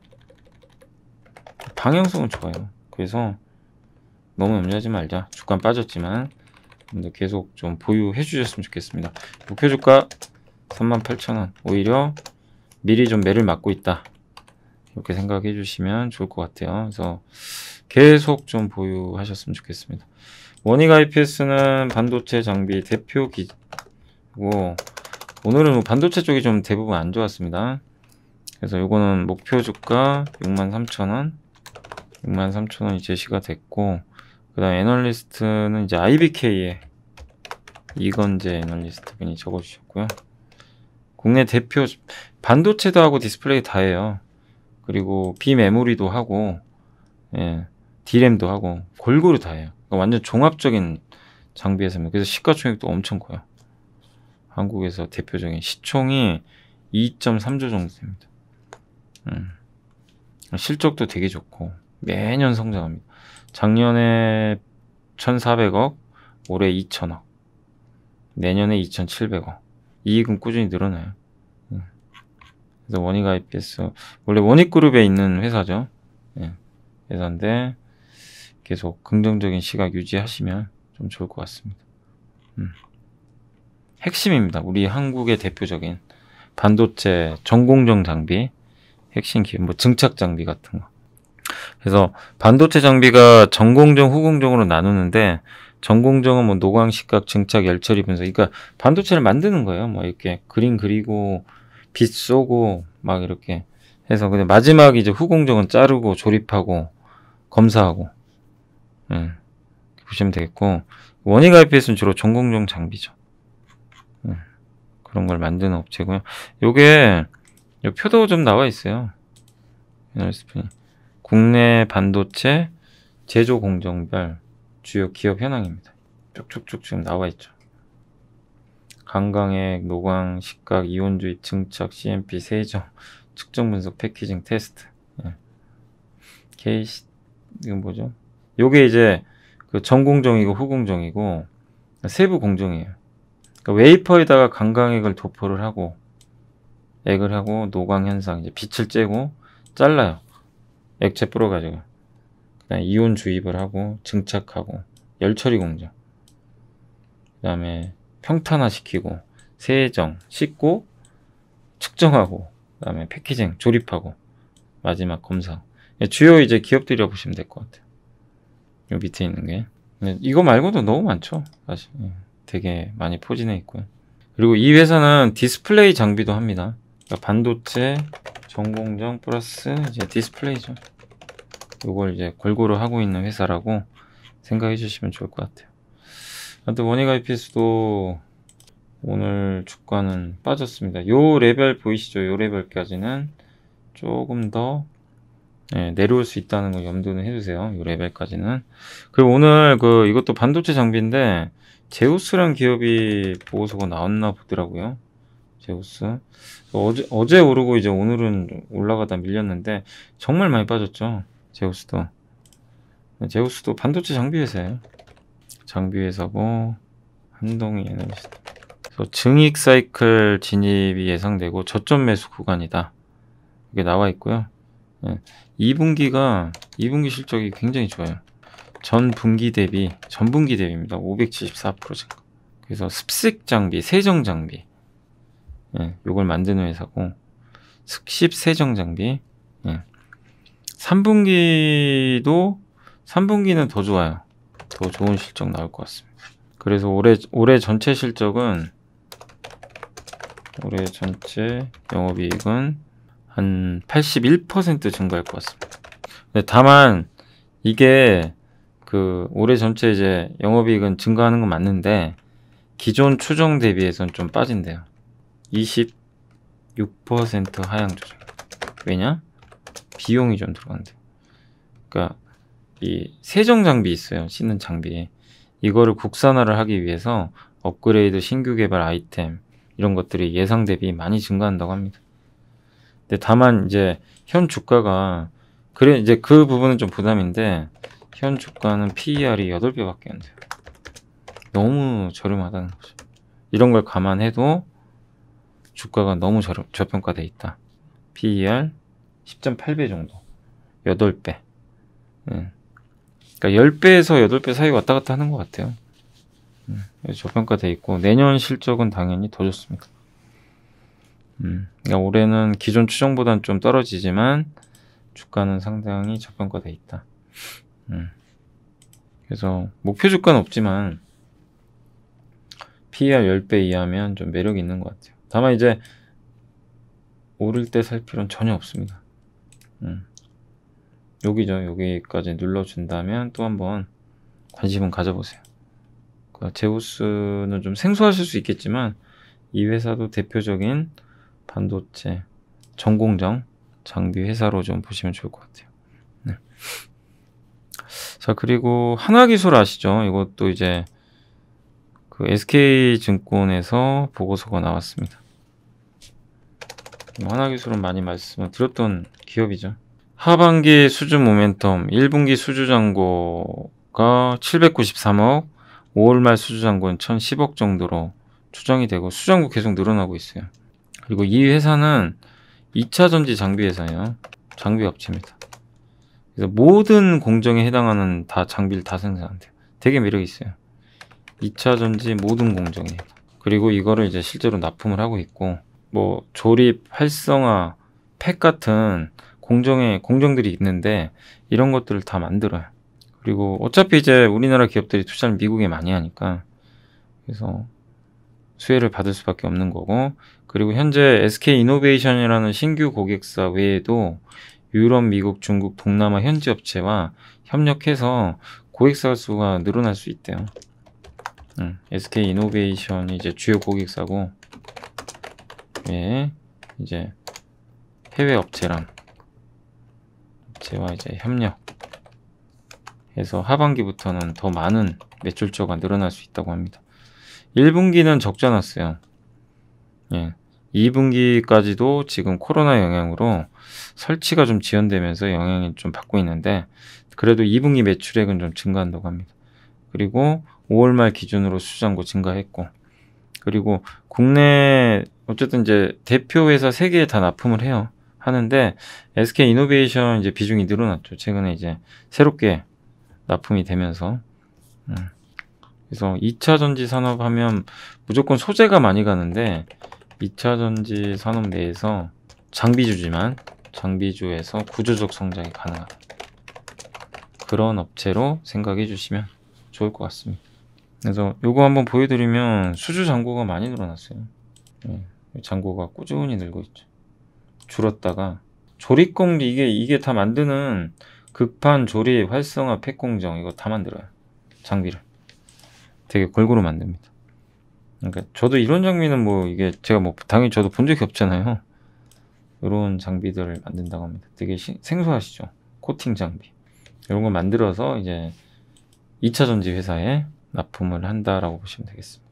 방향성은 좋아요 그래서 너무 염려하지 말자 주간 빠졌지만 여러분들 계속 좀 보유해 주셨으면 좋겠습니다. 목표 주가 38,000원 오히려 미리 좀 매를 맞고 있다. 이렇게 생각해 주시면 좋을 것 같아요. 그래서 계속 좀 보유하셨으면 좋겠습니다. 원익 IPS는 반도체 장비 대표 기고 오늘은 뭐 반도체 쪽이 좀 대부분 안 좋았습니다. 그래서 이거는 목표 주가 63,000원 63,000원이 제시가 됐고 그 다음 애널리스트는 이제 i b k 에 이건재 애널리스트 분이 적어주셨고요. 국내 대표 반도체도 하고 디스플레이 다 해요. 그리고 비메모리도 하고 예, D램도 하고 골고루 다 해요. 그러니까 완전 종합적인 장비에서 그래서 시가총액도 엄청 커요. 한국에서 대표적인 시총이 2.3조 정도 됩니다. 음. 실적도 되게 좋고 매년 성장합니다. 작년에 1,400억, 올해 2,000억, 내년에 2,700억. 이익은 꾸준히 늘어나요. 예. 그래서 원익 IPS 원래 원익그룹에 있는 회사죠. 예. 회사인데 계속 긍정적인 시각 유지하시면 좀 좋을 것 같습니다. 음. 핵심입니다. 우리 한국의 대표적인 반도체 전공정 장비, 핵심 기뭐 증착 장비 같은 거. 그래서 반도체 장비가 전공정, 후공정으로 나누는데 전공정은 뭐 노광, 식각 증착, 열처리 분석. 그러니까 반도체를 만드는 거예요. 뭐 이렇게 그림 그리고 빛 쏘고 막 이렇게 해서 근데 마지막 이제 후공정은 자르고 조립하고 검사하고. 음. 보시면 되겠고 원익 IPS는 주로 전공정 장비죠. 음. 그런 걸 만드는 업체고요. 요게 요 표도 좀 나와 있어요. NLSP. 국내 반도체 제조 공정별 주요 기업 현황입니다. 쭉쭉쭉 지금 나와 있죠. 강강액, 노광, 식각, 이온주의 증착, CMP, 세정, 측정 분석, 패키징, 테스트. 예. 케이시, 이건 뭐죠? 요게 이제 그 전공정이고 후공정이고 세부 공정이에요. 그러니까 웨이퍼에다가 강강액을 도포를 하고 액을 하고 노광 현상 이제 빛을 쬐고 잘라요. 액체 뿌려 가지고 그다음 이온 주입을 하고 증착하고 열 처리 공정 그다음에 평탄화 시키고 세정 씻고 측정하고 그다음에 패키징 조립하고 마지막 검사 주요 이제 기업들이라고 보시면 될 것 같아요 요 밑에 있는 게 이거 말고도 너무 많죠 사실 예, 되게 많이 포진해 있고요 그리고 이 회사는 디스플레이 장비도 합니다 그러니까 반도체 전공정 플러스 이제 디스플레이죠. 이걸 이제 골고루 하고 있는 회사라고 생각해 주시면 좋을 것 같아요. 아무튼 원익 IPS도 오늘 주가는 빠졌습니다. 요 레벨 보이시죠? 요 레벨까지는 조금 더 네, 내려올 수 있다는 거 염두는 해주세요. 요 레벨까지는. 그리고 오늘 그 이것도 반도체 장비인데 제우스란 기업이 보고서가 나왔나 보더라고요. 데우스. 어제, 어제 오르고 이제 오늘은 올라가다 밀렸는데, 정말 많이 빠졌죠. 제우스도. 제우스도 반도체 장비 회사예요. 장비 회사고, 한동희 에너지스. 증익 사이클 진입이 예상되고, 저점 매수 구간이다. 이게 나와 있고요. 2분기가 예, 2분기 실적이 굉장히 좋아요. 전 분기 대비 전 분기 대비입니다. 574% 증가. 그래서 습식 장비, 세정 장비 예, 요걸 만드는 회사고 습식 세정 장비. 예. 3분기도 3분기는 더 좋아요. 더 좋은 실적 나올 것 같습니다. 그래서 올해 올해 전체 실적은 올해 전체 영업이익은 한 81% 증가할 것 같습니다. 다만 이게 그 올해 전체 이제 영업이익은 증가하는 건 맞는데 기존 추정 대비해서는 좀 빠진대요. 26% 하향 조정. 왜냐? 비용이 좀 들어간대. 그러니까 이 세정 장비 있어요. 씻는 장비에. 이거를 국산화를 하기 위해서 업그레이드 신규 개발 아이템 이런 것들이 예상 대비 많이 증가한다고 합니다. 근데 다만 이제 현 주가가 그래 이제 그 부분은 좀 부담인데 현 주가는 PER이 8배밖에 안 돼요. 너무 저렴하다는 거죠. 이런 걸 감안해도 주가가 너무 저, 저평가돼 있다. PER 10.8배 정도. 8배. 음. 예. 그러니까 10배에서 8배 사이 왔다 갔다 하는 것 같아요. 음. 저평가돼 있고 내년 실적은 당연히 더 좋습니다. 음. 그러니까 올해는 기존 추정보단좀 떨어지지만 주가는 상당히 저평가돼 있다. 음. 그래서 목표 주가는 없지만 PER 10배 이하면 좀 매력이 있는 것 같아요. 다만 이제 오를 때 살 필요는 전혀 없습니다. 음. 여기죠. 여기까지 눌러준다면 또 한번 관심은 가져보세요. 그러니까 제우스는 좀 생소하실 수 있겠지만 이 회사도 대표적인 반도체 전공정 장비 회사로 좀 보시면 좋을 것 같아요. 네. 자 그리고 하나기술 아시죠? 이것도 이제 그 SK증권에서 보고서가 나왔습니다. 뭐 하나 기술은 많이 말씀을 드렸던 기업이죠. 하반기 수주 모멘텀 1분기 수주 장고가 793억, 5월 말 수주 장고는 1010억 정도로 추정이 되고 수장고 계속 늘어나고 있어요. 그리고 이 회사는 2차 전지 장비 회사예요. 장비 업체입니다. 그래서 모든 공정에 해당하는 다 장비를 다 생산한대요. 되게 매력 있어요. 2차 전지 모든 공정에 그리고 이거를 이제 실제로 납품을 하고 있고 뭐 조립, 활성화, 팩 같은 공정에 공정들이 있는데 이런 것들을 다 만들어요. 그리고 어차피 이제 우리나라 기업들이 투자를 미국에 많이 하니까 그래서 수혜를 받을 수밖에 없는 거고 그리고 현재 SK 이노베이션이라는 신규 고객사 외에도 유럽, 미국, 중국, 동남아 현지 업체와 협력해서 고객사 수가 늘어날 수 있대요. 음, SK 이노베이션이 이제 주요 고객사고 예, 이제 해외 업체랑 업체와 이제 협력해서 하반기부터는 더 많은 매출처가 늘어날 수 있다고 합니다. 1분기는 적자 났어요. 예. 2분기까지도 지금 코로나 영향으로 설치가 좀 지연되면서 영향이 좀 받고 있는데 그래도 2분기 매출액은 좀 증가한다고 합니다. 그리고 5월 말 기준으로 수장고 증가했고 그리고 국내 어쨌든 이제 대표 회사 3개다 납품을 해요. 하는데 SK 이노베이션 이제 비중이 늘어났죠. 최근에 이제 새롭게 납품이 되면서 음. 그래서 2차 전지 산업 하면 무조건 소재가 많이 가는데 2차 전지 산업 내에서 장비주지만 장비주에서 구조적 성장이 가능하다 그런 업체로 생각해 주시면 좋을 것 같습니다. 그래서 요거 한번 보여드리면 수주 잔고가 많이 늘어났어요 네, 잔고가 꾸준히 늘고 있죠 줄었다가 조립공기 이게 이게 다 만드는 급한 조립 활성화 팩 공정 이거 다 만들어요 장비를 되게 골고루 만듭니다 그러니까 저도 이런 장비는 뭐 이게 제가 뭐 당연히 저도 본 적이 없잖아요 이런 장비들을 만든다고 합니다 되게 시, 생소하시죠 코팅 장비 이런 거 만들어서 이제 2차 전지 회사에 납품을 한다라고 보시면 되겠습니다.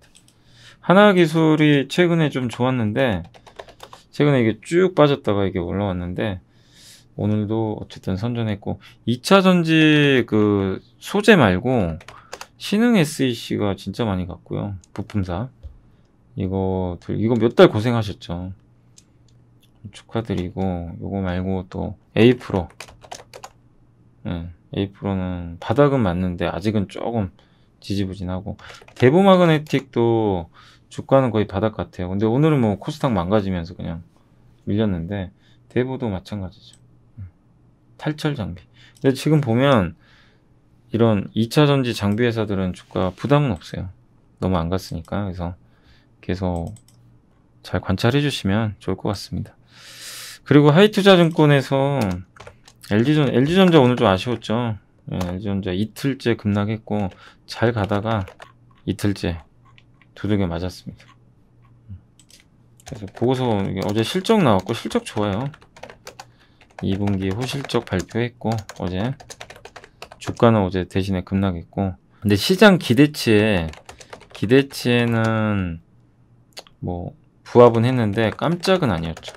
하나 기술이 최근에 좀 좋았는데 최근에 이게 쭉 빠졌다가 이게 올라왔는데 오늘도 어쨌든 선전했고 2차 전지 그 소재 말고 신흥 SEC가 진짜 많이 갔고요. 부품사 이거 이거 몇 달 고생하셨죠. 축하드리고 요거 말고 또 A 프로 네, A 프로는 바닥은 맞는데 아직은 조금 지지부진하고 대부마그네틱도 주가는 거의 바닥 같아요. 근데 오늘은 뭐 코스닥 망가지면서 그냥 밀렸는데 대부도 마찬가지죠. 음. 탈철 장비. 근데 지금 보면 이런 2차 전지 장비 회사들은 주가 부담은 없어요. 너무 안 갔으니까. 그래서 계속 잘 관찰해 주시면 좋을 것 같습니다. 그리고 하이투자증권에서 LG전, LG전자 오늘 좀 아쉬웠죠. LG전자 예, 이틀째 급락했고 잘 가다가 이틀째 두둑에 맞았습니다. 그래서 보고서 어제 실적 나왔고 실적 좋아요. 2분기 후실적 발표했고 어제 주가는 어제 대신에 급락했고 근데 시장 기대치에 기대치에는 뭐 부합은 했는데 깜짝은 아니었죠.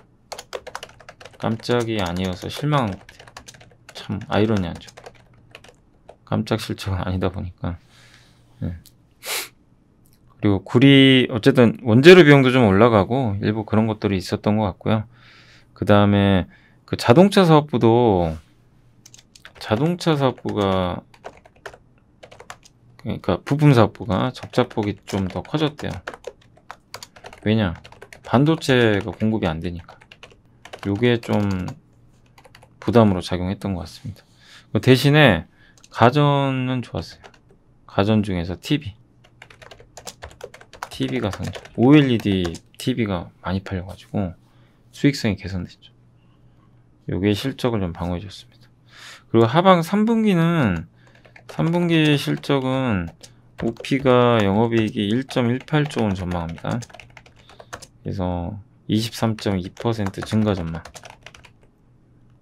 깜짝이 아니어서 실망한 것 같아요. 참 아이러니하죠. 깜짝 실적은 아니다 보니까. 네. 그리고 구리 어쨌든 원재료 비용도 좀 올라가고 일부 그런 것들이 있었던 것 같고요. 그 다음에 그 자동차 사업부도 자동차 사업부가 그러니까 부품 사업부가 적자폭이 좀 더 커졌대요. 왜냐 반도체가 공급이 안 되니까 요게 좀 부담으로 작용했던 것 같습니다. 그 대신에 가전은 좋았어요. 가전 중에서 TV. TV가 상점. OLED TV가 많이 팔려가지고 수익성이 개선됐죠. 요게 실적을 좀 방어해 줬습니다. 그리고 하방 3분기는 3분기 실적은 OP가 영업이익이 1.18조 원 전망합니다. 그래서 23.2% 증가 전망.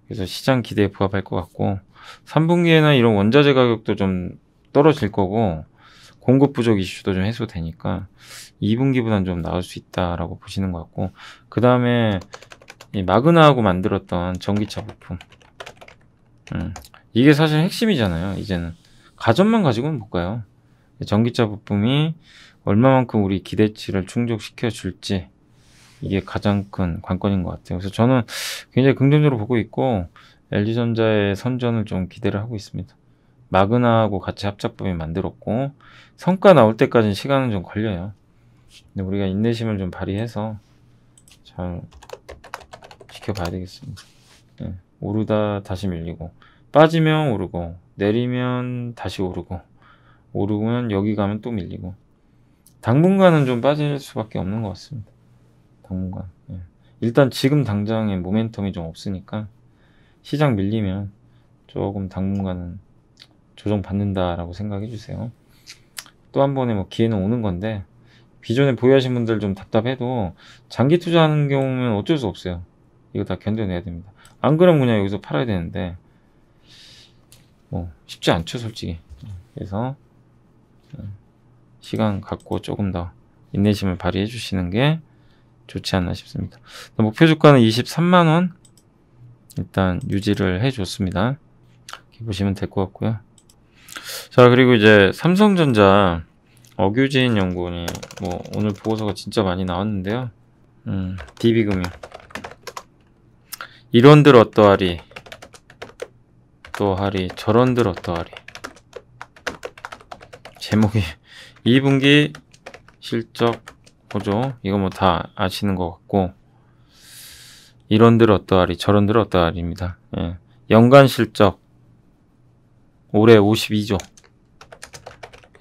그래서 시장 기대에 부합할 것 같고 3분기에는 이런 원자재 가격도 좀 떨어질 거고 공급 부족 이슈도 좀 해소되니까 2분기보단좀 나을 수 있다라고 보시는 것 같고 그 다음에 마그나하고 만들었던 전기차 부품 음, 이게 사실 핵심이잖아요 이제는 가전만 가지고는 못 가요 전기차 부품이 얼마만큼 우리 기대치를 충족시켜 줄지 이게 가장 큰 관건인 것 같아요 그래서 저는 굉장히 긍정적으로 보고 있고 LG전자의 선전을 좀 기대를 하고 있습니다. 마그나하고 같이 합작품이 만들었고 성과 나올 때까지는 시간은 좀 걸려요. 근데 우리가 인내심을 좀 발휘해서 잘 지켜봐야 되겠습니다. 네. 오르다 다시 밀리고 빠지면 오르고 내리면 다시 오르고 오르면 여기 가면 또 밀리고 당분간은 좀 빠질 수밖에 없는 것 같습니다. 당분간 네. 일단 지금 당장의 모멘텀이 좀 없으니까 시장 밀리면 조금 당분간은 조정받는다라고 생각해 주세요. 또 한 번에 뭐 기회는 오는 건데 기존에 보유하신 분들 좀 답답해도 장기 투자하는 경우는 어쩔 수 없어요. 이거 다 견뎌내야 됩니다. 안 그러면 그냥 여기서 팔아야 되는데 뭐 쉽지 않죠 솔직히. 그래서 어, 시간 갖고 조금 더 인내심을 발휘해 주시는 게 좋지 않나 싶습니다. 목표 주가는 23만원 일단 유지를 해줬습니다. 이렇게 보시면 될 것 같고요. 자 그리고 이제 삼성전자 어규진 연구원이 뭐 오늘 보고서가 진짜 많이 나왔는데요. 음, DB금융 이런들 어떠하리 또하리 저런들 어떠하리 제목이 2분기 실적 보조 이거 뭐 다 아시는 것 같고 이런들 어떠하리 저런들 어떠하리입니다. 예. 연간 실적 올해 52조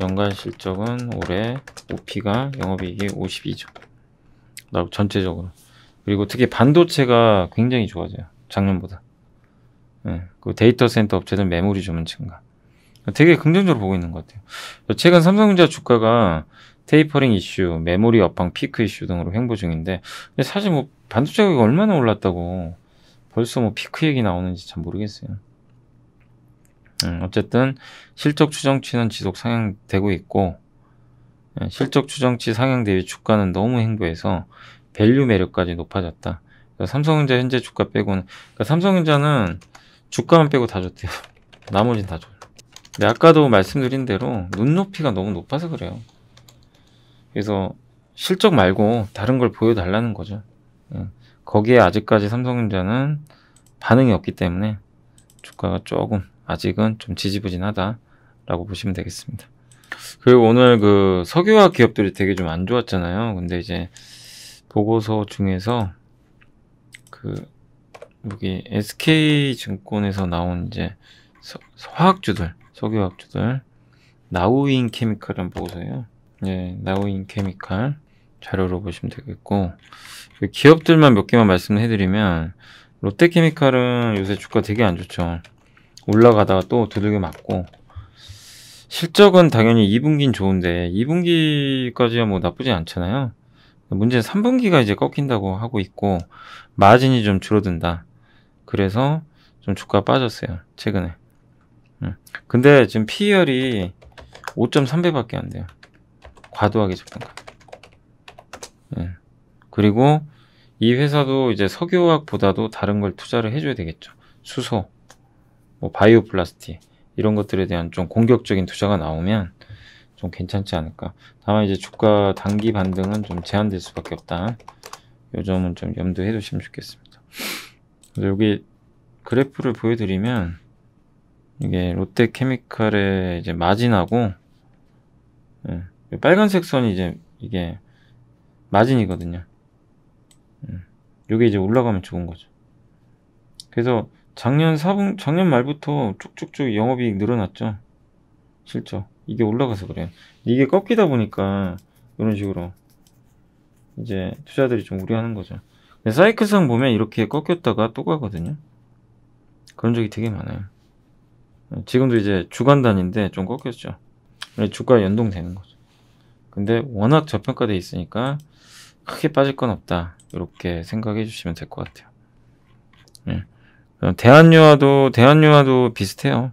연간 실적은 올해 OP가 영업이익이 52조 전체적으로 그리고 특히 반도체가 굉장히 좋아져요 작년보다 예. 그 데이터 센터 업체는 메모리 주문 증가 되게 긍정적으로 보고 있는 것 같아요 최근 삼성전자 주가가 테이퍼링 이슈, 메모리 업황 피크 이슈 등으로 횡보 중인데 사실 뭐 반도체 가격이 얼마나 올랐다고 벌써 뭐 피크 얘기 나오는지 잘 모르겠어요. 음, 어쨌든 실적 추정치는 지속 상향되고 있고 예, 실적 추정치 상향 대비 주가는 너무 행보해서 밸류 매력까지 높아졌다. 그러니까 삼성전자 현재 주가 빼고는 그러니까 삼성전자는 주가만 빼고 다 줬대요. 나머지는 다 줘. 근데 아까도 말씀드린 대로 눈높이가 너무 높아서 그래요. 그래서 실적 말고 다른 걸 보여달라는 거죠. 거기에 아직까지 삼성전자는 반응이 없기 때문에 주가가 조금 아직은 좀 지지부진하다라고 보시면 되겠습니다. 그리고 오늘 그 석유화학 기업들이 되게 좀 안 좋았잖아요. 근데 이제 보고서 중에서 그 여기 SK 증권에서 나온 이제 서, 화학주들, 석유화학주들 나우인 케미칼이라는 보고서예요. 예, 나우인 케미칼 자료로 보시면 되겠고 그 기업들만 몇 개만 말씀을 해드리면 롯데케미칼은 요새 주가 되게 안 좋죠. 올라가다가 또 두들겨 맞고 실적은 당연히 2분기는 좋은데 2분기까지야 뭐 나쁘지 않잖아요. 문제는 3분기가 이제 꺾인다고 하고 있고 마진이 좀 줄어든다. 그래서 좀 주가 빠졌어요. 최근에. 음. 근데 지금 PER이 5.3배밖에 안 돼요. 과도하게 접던가 예. 그리고 이 회사도 이제 석유화학보다도 다른 걸 투자를 해줘야 되겠죠. 수소, 뭐 바이오 플라스틱 이런 것들에 대한 좀 공격적인 투자가 나오면 좀 괜찮지 않을까. 다만 이제 주가 단기 반등은 좀 제한될 수밖에 없다. 요 점은 좀 염두해 두시면 좋겠습니다. 그래서 여기 그래프를 보여드리면 이게 롯데케미칼의 이제 마진하고 예, 빨간색 선이 이제 이게 마진이거든요. 요게 이제 올라가면 좋은 거죠. 그래서 작년 4분, 작년 말부터 쭉쭉쭉 영업이익 늘어났죠. 실적. 이게 올라가서 그래요. 이게 꺾이다 보니까 이런 식으로 이제 투자들이 좀 우려하는 거죠. 사이클상 보면 이렇게 꺾였다가 또 가거든요. 그런 적이 되게 많아요. 지금도 이제 주간 단인데 좀 꺾였죠. 주가 연동되는 거죠. 근데 워낙 저평가돼 있으니까 크게 빠질 건 없다. 이렇게 생각해 주시면 될 것 같아요. 예. 대한유화도 대한유화도 비슷해요.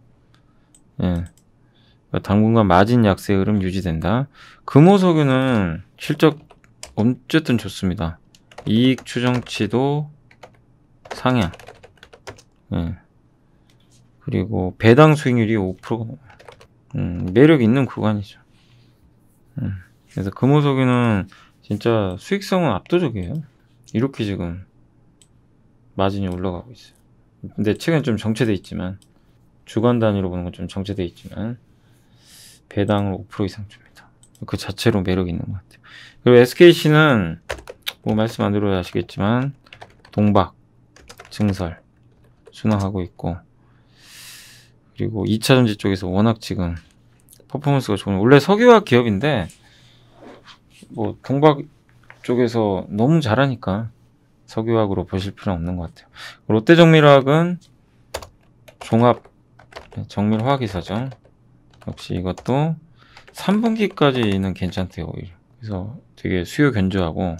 예. 그러니까 당분간 마진 약세 흐름 유지된다. 금호석유는 실적 어쨌든 좋습니다. 이익 추정치도 상향. 예. 그리고 배당 수익률이 5%가 음, 매력 있는 구간이죠. 음, 그래서 금호석유는 진짜 수익성은 압도적이에요. 이렇게 지금 마진이 올라가고 있어요. 근데 최근 좀 정체돼 있지만 주간 단위로 보는 건 좀 정체돼 있지만 배당을 5% 이상 줍니다. 그 자체로 매력 있는 것 같아요. 그리고 SKC는 뭐 말씀 안 들어도 아시겠지만 동박, 증설 순항하고 있고 그리고 2차전지 쪽에서 워낙 지금 퍼포먼스가 좋은 원래 석유화 기업인데 뭐 동박 쪽에서 너무 잘하니까 석유학으로 보실 필요는 없는 것 같아요. 롯데정밀화학은 종합 네, 정밀화학이사죠. 역시 이것도 3분기까지는 괜찮대요. 오히려. 그래서 되게 수요 견조하고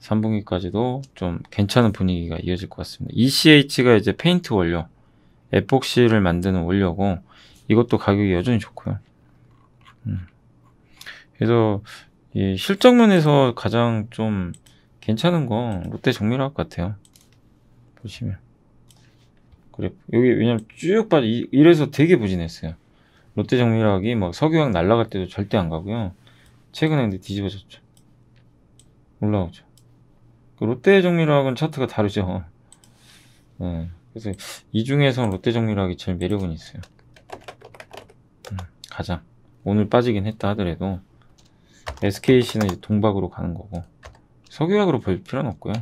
3분기까지도 좀 괜찮은 분위기가 이어질 것 같습니다. ECH가 이제 페인트 원료, 에폭시를 만드는 원료고 이것도 가격이 여전히 좋고요. 음. 그래서 이 실적 면에서 가장 좀 괜찮은 건 롯데 정밀화학 같아요. 보시면 그래프 여기 왜냐면 쭉 빠져 이래서 되게 부진했어요. 롯데 정밀화학이 막 석유학 날라갈 때도 절대 안 가고요. 최근에 근데 뒤집어졌죠. 올라오죠. 그 롯데 정밀화학은 차트가 다르죠. 네. 그래서 이 중에서 롯데 정밀화학이 제일 매력은 있어요. 음, 가장 오늘 빠지긴 했다 하더라도 SKC는 이제 동박으로 가는 거고 석유학으로 볼 필요는 없고요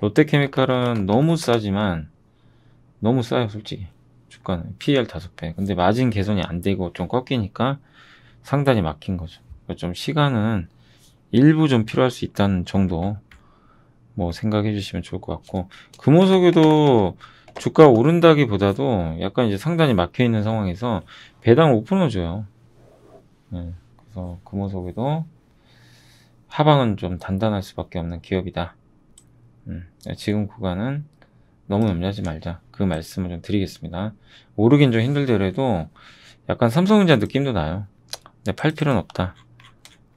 롯데케미칼은 너무 싸지만 너무 싸요 솔직히 주가는 PER 5배 근데 마진 개선이 안 되고 좀 꺾이니까 상단이 막힌 거죠 그러니까 좀 시간은 일부 좀 필요할 수 있다는 정도 뭐 생각해 주시면 좋을 것 같고 금호석유도 주가 오른다기 보다도 약간 이제 상단이 막혀 있는 상황에서 배당 5% 줘요 네, 그래서 금호석유도 하방은 좀 단단할 수밖에 없는 기업이다. 음, 지금 구간은 너무 염려하지 말자. 그 말씀을 좀 드리겠습니다. 오르긴 좀 힘들더라도 약간 삼성전자 느낌도 나요. 근데 팔 필요는 없다.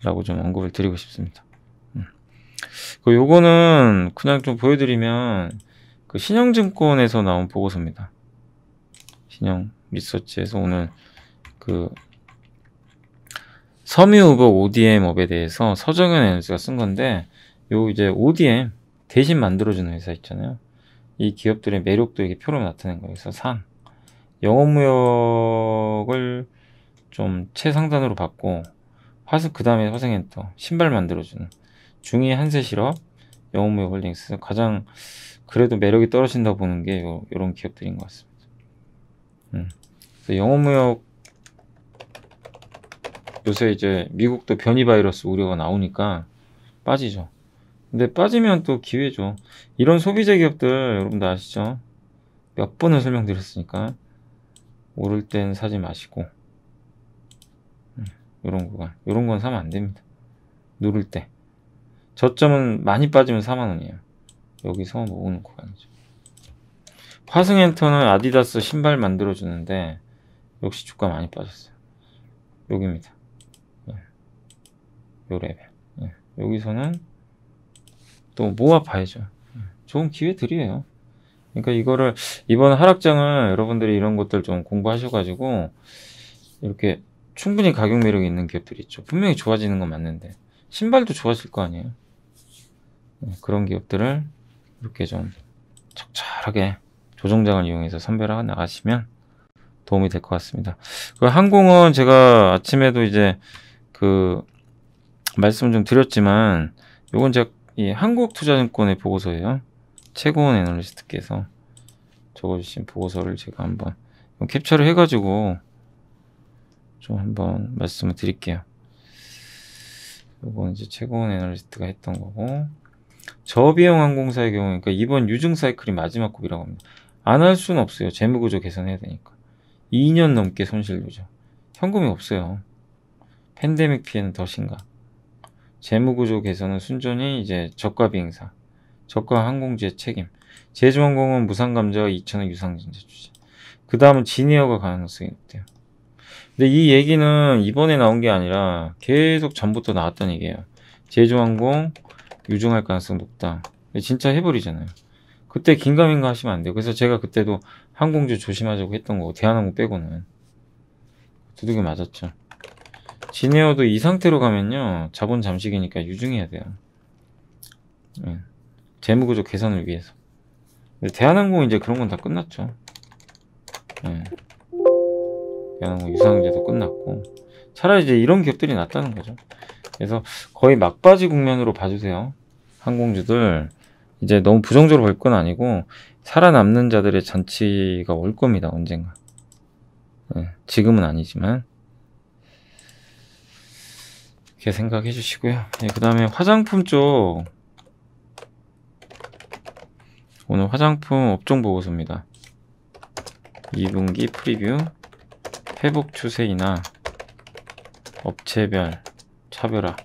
라고 좀 언급을 드리고 싶습니다. 음. 그 요거는 그냥 좀 보여드리면 그 신영증권에서 나온 보고서입니다. 신영 리서치에서 오늘 그 섬유 의복 ODM 업에 대해서 서정현 에너지가 쓴 건데 요 이제 ODM 대신 만들어주는 회사 있잖아요. 이 기업들의 매력도 이게 표로 나타낸 거예요. 그래서 상 영업무역을 좀 최상단으로 받고 화수 그 다음에 화생엔터 신발 만들어주는 중위 한세실업 영업무역 홀딩스 가장 그래도 매력이 떨어진다 보는 게 요, 런 기업들인 것 같습니다. 음. 영업무역 요새 이제 미국도 변이 바이러스 우려가 나오니까 빠지죠. 근데 빠지면 또 기회죠. 이런 소비재 기업들 여러분들 아시죠? 몇 번을 설명드렸으니까 오를 땐 사지 마시고 이런 음, 거가 이런 건 사면 안 됩니다. 누를 때 저점은 많이 빠지면 4만 원이에요. 여기서 모으는 구간이죠. 화승 엔터는 아디다스 신발 만들어 주는데 역시 주가 많이 빠졌어요. 여기입니다. 요 레벨 예. 여기서는 또 모아봐야죠 좋은 기회 들이에요 그러니까 이거를 이번 하락장을 여러분들이 이런 것들 좀 공부하셔가지고 이렇게 충분히 가격 매력이 있는 기업들이 있죠 분명히 좋아지는 건 맞는데 신발도 좋아질 거 아니에요 예, 그런 기업들을 이렇게 좀 적절하게 조정장을 이용해서 선별하고 나가시면 도움이 될 것 같습니다. 그 항공은 제가 아침에도 이제 그 말씀 좀 드렸지만 요건 제가 한국투자증권의 보고서예요. 최고원 애널리스트께서 적어주신 보고서를 제가 한번 캡처를 해가지고 좀 한번 말씀을 드릴게요. 요건 이제 최고원 애널리스트가 했던 거고 저비용 항공사의 경우 그러니까 이번 유증 사이클이 마지막 곡이라고 합니다. 안 할 수는 없어요. 재무구조 개선해야 되니까. 2년 넘게 손실 보죠 현금이 없어요. 팬데믹 피해는 더 심각. 재무구조 개선은 순전히 이제 저가 비행사, 저가 항공주의 책임, 제주항공은 무상감자와 2천억 유상증자 주지. 그 다음은 진니어가 가능성이 있대요. 근데 이 얘기는 이번에 나온 게 아니라 계속 전부터 나왔던 얘기예요. 제주항공 유증할 가능성 높다. 진짜 해버리잖아요. 그때 긴가민가 하시면 안 돼요. 그래서 제가 그때도 항공주 조심하자고 했던 거고 대한항공 빼고는 두둑이 맞았죠. 지네어도 이 상태로 가면요 자본 잠식이니까 유중해야 돼요 네. 재무구조 개선을 위해서 대한항공 이제 그런 건 다 끝났죠 네. 대한항공 유상제도 끝났고 차라리 이제 이런 기업들이 낫다는 거죠 그래서 거의 막바지 국면으로 봐주세요 항공주들 이제 너무 부정적으로 볼 건 아니고 살아남는 자들의 잔치가 올 겁니다 언젠가 네. 지금은 아니지만 이렇게 생각해 주시고요 네, 그 다음에 화장품 쪽 오늘 화장품 업종 보고서입니다 2분기 프리뷰 회복 추세이나 업체별 차별화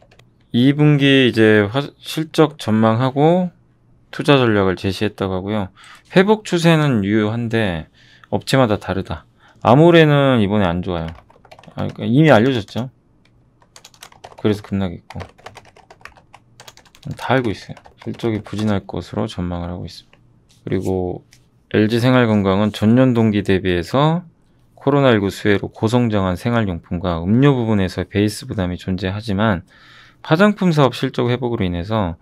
2분기 이제 화, 실적 전망하고 투자 전략을 제시했다고 하고요 회복 추세는 유효한데 업체마다 다르다 아무래는 이번에 안 좋아요 아, 그러니까 이미 알려졌죠 그래서 급락했고 다 알고 있어요. 실적이 부진할 것으로 전망을 하고 있습니다. 그리고 LG생활건강은 전년 동기 대비해서 코로나19 수혜로 고성장한 생활용품과 음료 부분에서 베이스 부담이 존재하지만 화장품 사업 실적 회복으로 인해서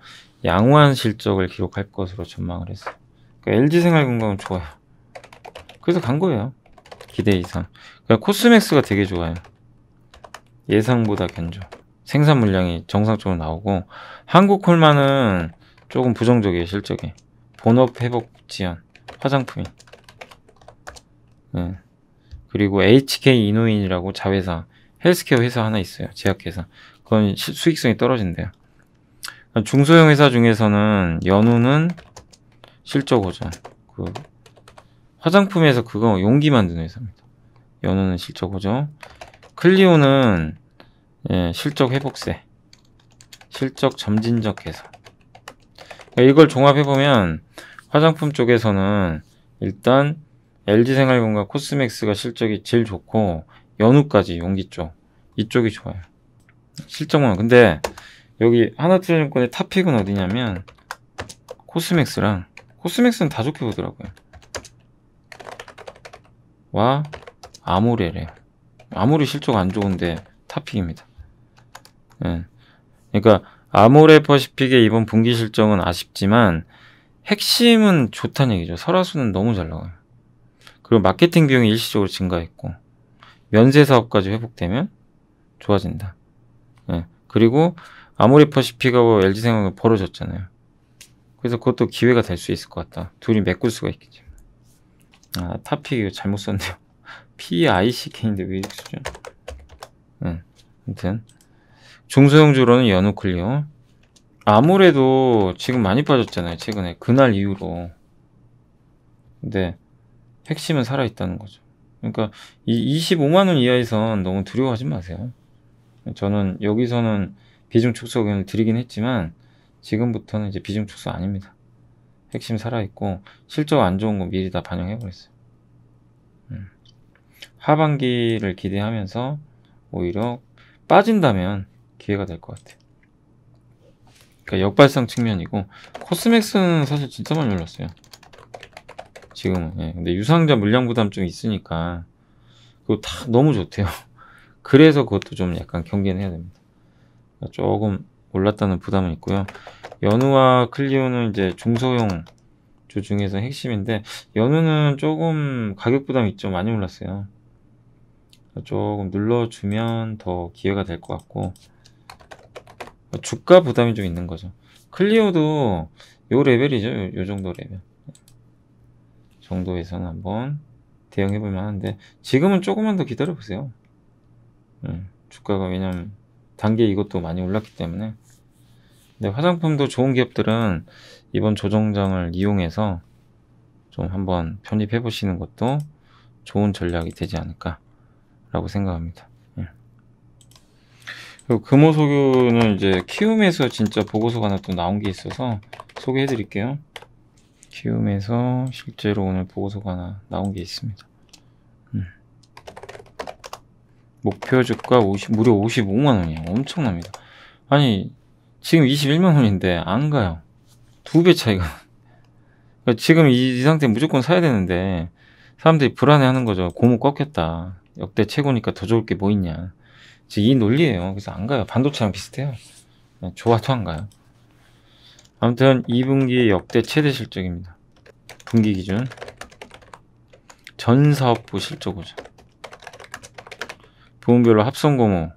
양호한 실적을 기록할 것으로 전망을 했어요. 그러니까 LG생활건강은 좋아요. 그래서 간 거예요. 기대 이상. 그러니까 코스맥스가 되게 좋아요. 예상보다 견조. 생산 물량이 정상적으로 나오고 한국 콜마는 조금 부정적이에요 실적이 본업 회복 지연 화장품인 네. 예. 그리고 HK 이노인이라고 자회사 헬스케어 회사 하나 있어요 제약회사 그건 수익성이 떨어진대요 중소형 회사 중에서는 연우는 실적 호전 그 화장품에서 그거 용기 만드는 회사입니다 연우는 실적 호전 클리오는 예, 실적 회복세 실적 점진적 개선 그러니까 이걸 종합해보면 화장품 쪽에서는 일단 l g 생활건과 코스맥스가 실적이 제일 좋고 연우까지 용기 쪽 이쪽이 좋아요 실적만 근데 여기 하나투자증권의 탑픽은 어디냐면 코스맥스랑 코스맥스는 다 좋게 보더라고요 와아모레래 아무리 실적 안 좋은데 탑픽입니다 예. 그러니까 아모레퍼시픽의 이번 분기 실적은 아쉽지만 핵심은 좋다는 얘기죠. 설화수는 너무 잘 나와요. 그리고 마케팅 비용이 일시적으로 증가했고 면세 사업까지 회복되면 좋아진다. 예. 그리고 아모레퍼시픽하고 LG생활이 벌어졌잖아요. 그래서 그것도 기회가 될 수 있을 것 같다. 둘이 메꿀 수가 있겠죠. 아, 탑픽 잘못 썼네요. PICK인데 왜 이렇게 쓰죠? 응, 예. 아무튼. 중소형주로는 연우클리어 아무래도 지금 많이 빠졌잖아요 최근에 그날 이후로 근데 핵심은 살아있다는 거죠 그러니까 이 25만원 이하에선 너무 두려워하지 마세요 저는 여기서는 비중 축소 의견을 드리긴 했지만 지금부터는 이제 비중 축소 아닙니다 핵심 살아있고 실적 안 좋은 거 미리 다 반영해 버렸어요 음. 하반기를 기대하면서 오히려 빠진다면 기회가 될 것 같아요. 그러니까 역발상 측면이고 코스맥스는 사실 진짜 많이 올랐어요. 지금은 예. 근데 유상자 물량 부담 좀 있으니까 그거 다 너무 좋대요. 그래서 그것도 좀 약간 경계는 해야 됩니다. 그러니까 조금 올랐다는 부담은 있고요. 연우와 클리오는 이제 중소형 주 중에서 핵심인데 연우는 조금 가격 부담이 좀 많이 올랐어요. 그러니까 조금 눌러주면 더 기회가 될 것 같고 그러니까 주가 부담이 좀 있는 거죠. 클리오도 요 레벨이죠. 요, 요 정도 레벨. 정도에서는 한번 대응해볼 만한데 지금은 조금만 더 기다려보세요. 음, 예, 주가가 왜냐면 단계 이것도 많이 올랐기 때문에 근데 화장품도 좋은 기업들은 이번 조정장을 이용해서 좀 한번 편입해 보시는 것도 좋은 전략이 되지 않을까 라고 생각합니다. 금호석유는 이제 키움에서 진짜 보고서가 하나 또 나온 게 있어서 소개해 드릴게요. 키움에서 실제로 오늘 보고서가 하나 나온 게 있습니다. 음. 목표 주가 50, 무려 55만 원이에요. 엄청납니다. 아니, 지금 21만 원인데 안 가요. 두 배 차이가. 그러니까 지금 이, 이 상태 무조건 사야 되는데 사람들이 불안해하는 거죠. 고무 꺾였다. 역대 최고니까 더 좋을 게 뭐 있냐. 이 논리예요. 그래서 안 가요. 반도체랑 비슷해요. 좋아도 안 가요. 아무튼 2분기 역대 최대 실적입니다. 분기 기준 전 사업부 실적오죠. 부문별로 합성고무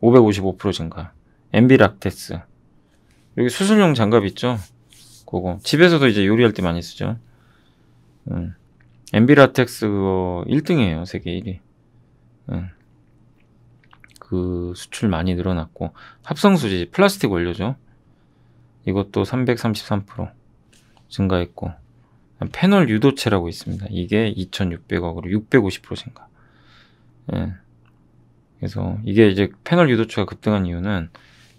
555% 증가 엔비락테스 여기 수술용 장갑 있죠? 그거 집에서도 이제 요리할 때 많이 쓰죠. 음. 엠비라텍스 그거 1등이에요. 세계 1위. 음. 그 수출 많이 늘어났고 합성수지 플라스틱 원료죠. 이것도 333% 증가했고 패널 유도체라고 있습니다. 이게 2,600억으로 650% 증가. 예. 그래서 이게 이제 패널 유도체가 급등한 이유는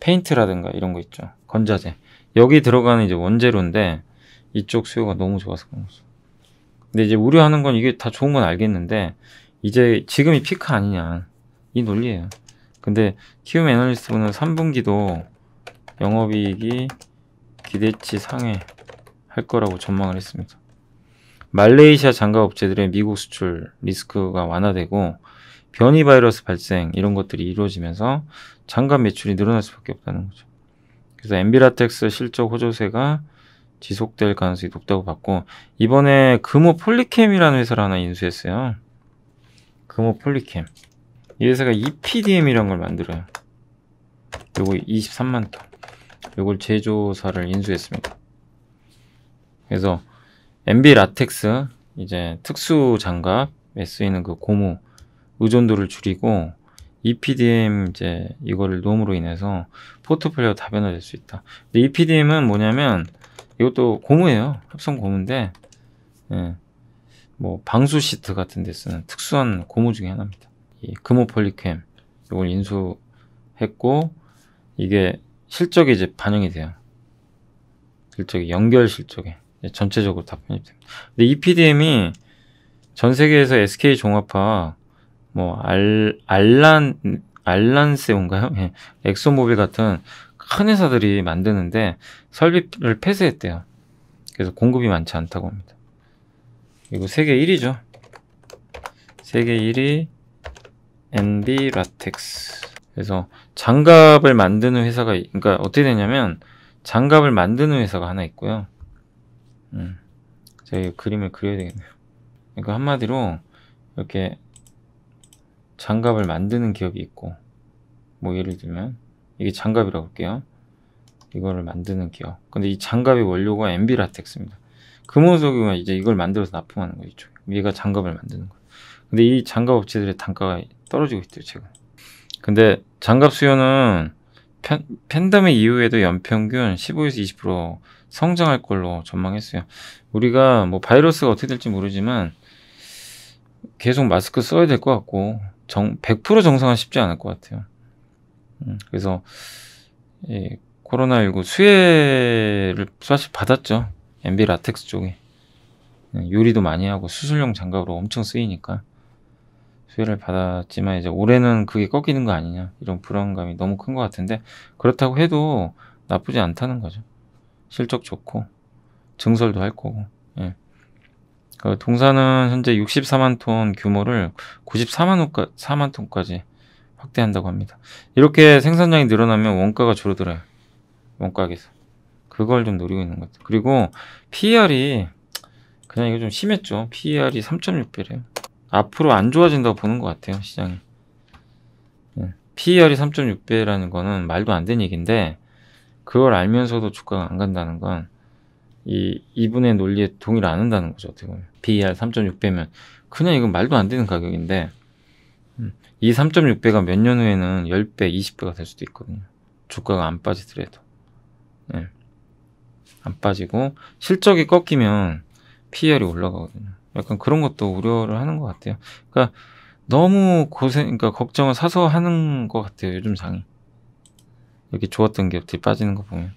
페인트라든가 이런 거 있죠. 건자재. 여기 들어가는 이제 원재료인데 이쪽 수요가 너무 좋아서 그런 거죠. 근데 이제 우려하는 건 이게 다 좋은 건 알겠는데 이제 지금이 피크 아니냐. 이 논리예요. 근데 키움 애널리스트분은 3분기도 영업이익이 기대치 상회 할 거라고 전망을 했습니다. 말레이시아 장가 업체들의 미국 수출 리스크가 완화되고 변이 바이러스 발생 이런 것들이 이루어지면서 장가 매출이 늘어날 수밖에 없다는 거죠. 그래서 엔비라텍스 실적 호조세가 지속될 가능성이 높다고 봤고 이번에 금호 폴리캠이라는 회사를 하나 인수했어요. 금호 폴리캠. 이 회사가 EPDM이란 걸 만들어요. 요거 23만 톤. 요걸 제조사를 인수했습니다. 그래서 MB 라텍스 이제 특수 장갑에 쓰이는 그 고무 의존도를 줄이고 EPDM 이제 이거를 놈으로 인해서 포트폴리오 다변화될 수 있다. 근데 EPDM은 뭐냐면 이것도 고무예요. 합성 고무인데 예, 뭐 방수 시트 같은 데 쓰는 특수한 고무 중에 하나입니다. 금호폴리캠 이걸 인수했고 이게 실적이 이제 반영이 돼요. 실적이 연결 실적에 전체적으로 다 편입됩니다. 근데 EPDM이 전 세계에서 SK 종합화 뭐 알, 알란 알란세온가요? 예. 엑소모빌 같은 큰 회사들이 만드는데 설비를 폐쇄했대요. 그래서 공급이 많지 않다고 합니다. 그리고 세계 1위죠. 세계 1위 MB 라텍스. 그래서 장갑을 만드는 회사가 그러니까 어떻게 되냐면 장갑을 만드는 회사가 하나 있고요. 음. 제가 그림을 그려야 되겠네요. 그러니까 한마디로 이렇게 장갑을 만드는 기업이 있고 뭐 예를 들면 이게 장갑이라고 할게요. 이거를 만드는 기업. 근데 이 장갑의 원료가 MB 라텍스입니다. 금호석유가 그 이제 이걸 만들어서 납품하는 거죠. 얘가 장갑을 만드는 거 근데 이 장갑 업체들의 단가가 떨어지고 있대요 지금. 근데 장갑 수요는 팬, 팬데믹 이후에도 연평균 15에서 20% 성장할 걸로 전망했어요. 우리가 뭐 바이러스가 어떻게 될지 모르지만 계속 마스크 써야 될 것 같고 정, 100% 정상화 쉽지 않을 것 같아요. 음, 그래서 이 코로나19 수혜를 사실 받았죠. MB 라텍스 쪽에 음, 요리도 많이 하고 수술용 장갑으로 엄청 쓰이니까. 수혜를 받았지만 이제 올해는 그게 꺾이는 거 아니냐 이런 불안감이 너무 큰 것 같은데 그렇다고 해도 나쁘지 않다는 거죠. 실적 좋고 증설도 할 거고. 예. 그 동사는 현재 64만 톤 규모를 94만 4만 톤까지 확대한다고 합니다. 이렇게 생산량이 늘어나면 원가가 줄어들어요. 원가액에서. 그걸 좀 노리고 있는 것 같아요. 그리고 PER이 그냥 이거 좀 심했죠. PER이 3.6배래요. 앞으로 안 좋아진다고 보는 것 같아요 시장이 예. PER이 3.6배라는 거는 말도 안 되는 얘기인데 그걸 알면서도 주가가 안 간다는 건 이 이분의 논리에 동의를 안 한다는 거죠 어떻게 보면 PER 3.6배면 그냥 이건 말도 안 되는 가격인데 음, 이 3.6배가 몇 년 후에는 10배, 20배가 될 수도 있거든요 주가가 안 빠지더라도 네. 안 빠지고 실적이 꺾이면 PER이 올라가거든요 약간 그런 것도 우려를 하는 것 같아요. 그러니까 너무 고생, 그러니까 걱정을 사서 하는 것 같아요. 요즘 장이 여기 좋았던 게뒤 빠지는 거 보면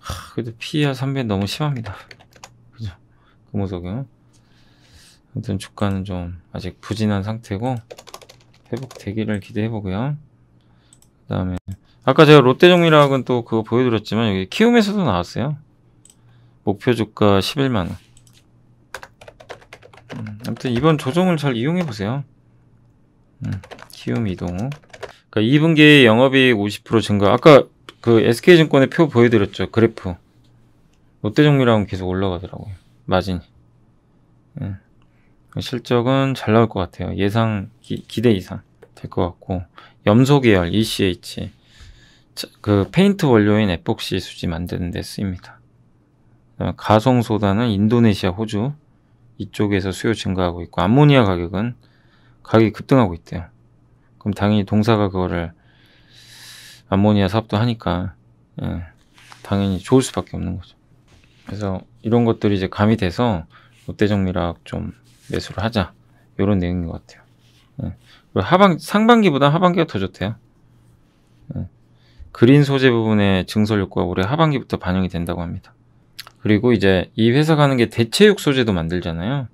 하, 그래도 PER 3배 너무 심합니다. 그죠? 금호석이요. 그 아무튼 주가는 좀 아직 부진한 상태고 회복되기를 기대해보고요. 그 다음에 아까 제가 롯데정밀학은 또 그거 보여드렸지만 여기 키움에서도 나왔어요. 목표 주가 11만원. 음, 아무튼 이번 조정을 잘 이용해보세요 음, 키움 이동 그러니까 2분기 영업이익 50% 증가 아까 그 SK증권의 표 보여드렸죠 그래프 롯데정밀하고 계속 올라가더라고요 마진이 음, 실적은 잘 나올 것 같아요 예상 기, 기대 이상 될 것 같고 염소 계열 ECH 그 페인트 원료인 에폭시 수지 만드는 데 쓰입니다. 가성 소다는 인도네시아, 호주, 이쪽에서 수요 증가하고 있고 암모니아 가격은 가격이 급등하고 있대요. 그럼 당연히 동사가 그거를 암모니아 사업도 하니까 예, 당연히 좋을 수밖에 없는 거죠. 그래서 이런 것들이 이제 감이 돼서 롯데정밀학 좀 매수를 하자 이런 내용인 것 같아요. 예. 하반 상반기보다 하반기가 더 좋대요. 예. 그린 소재 부분의 증설 효과가 올해 하반기부터 반영이 된다고 합니다. 그리고 이제 이 회사 가는 게 대체육 소재도 만들잖아요.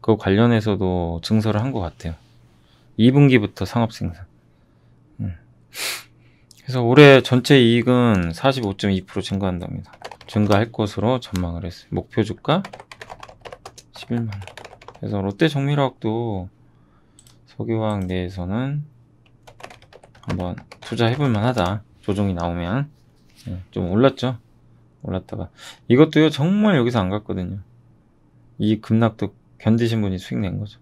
그 관련해서도 증설을 한 것 같아요. 2분기부터 상업 생산. 음. 그래서 올해 전체 이익은 45.2% 증가한답니다. 증가할 것으로 전망을 했어요. 목표 주가 11만 원. 그래서 롯데 정밀화학도 석유화학 내에서는 한번 투자해볼 만하다. 조정이 나오면 음, 좀 올랐죠. 올랐다가 이것도요 정말 여기서 안 갔거든요 이 급락도 견디신 분이 수익 낸 거죠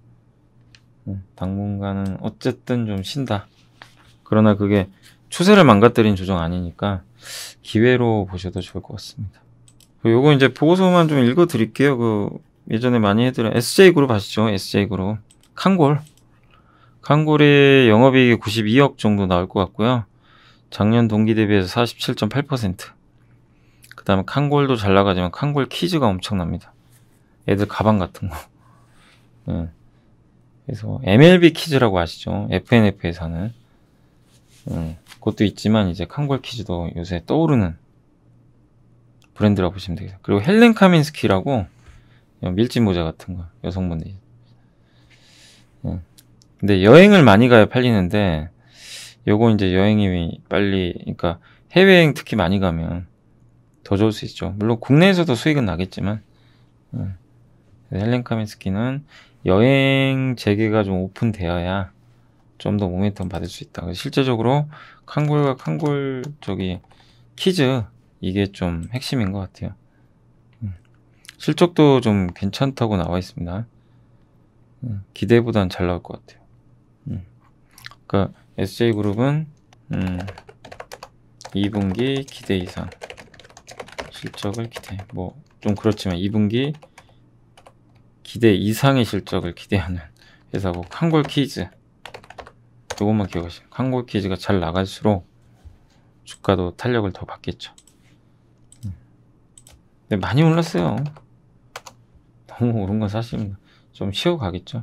음, 당분간은 어쨌든 좀 쉰다 그러나 그게 추세를 망가뜨린 조정 아니니까 기회로 보셔도 좋을 것 같습니다 요거 이제 보고서만 좀 읽어 드릴게요 그 예전에 많이 해드린 SJ그룹 아시죠 SJ그룹 칸골 칸골이 영업이익이 92억 정도 나올 것 같고요 작년 동기 대비해서 47.8%그 다음에 칸골도 잘 나가지만 칸골 키즈가 엄청납니다. 애들 가방 같은 거. 네. 그래서 MLB 키즈라고 아시죠? FNF에서는. 네. 그것도 있지만 이제 칸골 키즈도 요새 떠오르는 브랜드라고 보시면 되겠어요. 그리고 헬렌 카민스키라고 밀짚 모자 같은 거 여성분들이. 네. 근데 여행을 많이 가야 팔리는데 요거 이제 여행이 빨리 그러니까 해외여행 특히 많이 가면 더 좋을 수 있죠. 물론 국내에서도 수익은 나겠지만 음. 헬렌 카민스키는 여행 재개가 좀 오픈되어야 좀 더 모멘텀 받을 수 있다. 그래서 실제적으로 칸골과 칸골 저기 키즈 이게 좀 핵심인 것 같아요. 음. 실적도 좀 괜찮다고 나와 있습니다. 음. 기대보단 잘 나올 것 같아요. 음. 그러니까 SJ그룹은 2분기 기대 이상 실적을 기대 뭐 좀 그렇지만 2분기 기대 이상의 실적을 기대하는 회사고 뭐, 칸골키즈 조금만 기억하시면 칸골키즈가 잘 나갈수록 주가도 탄력을 더 받겠죠 네, 많이 올랐어요 너무 오른 건 사실입니다 좀 쉬어가겠죠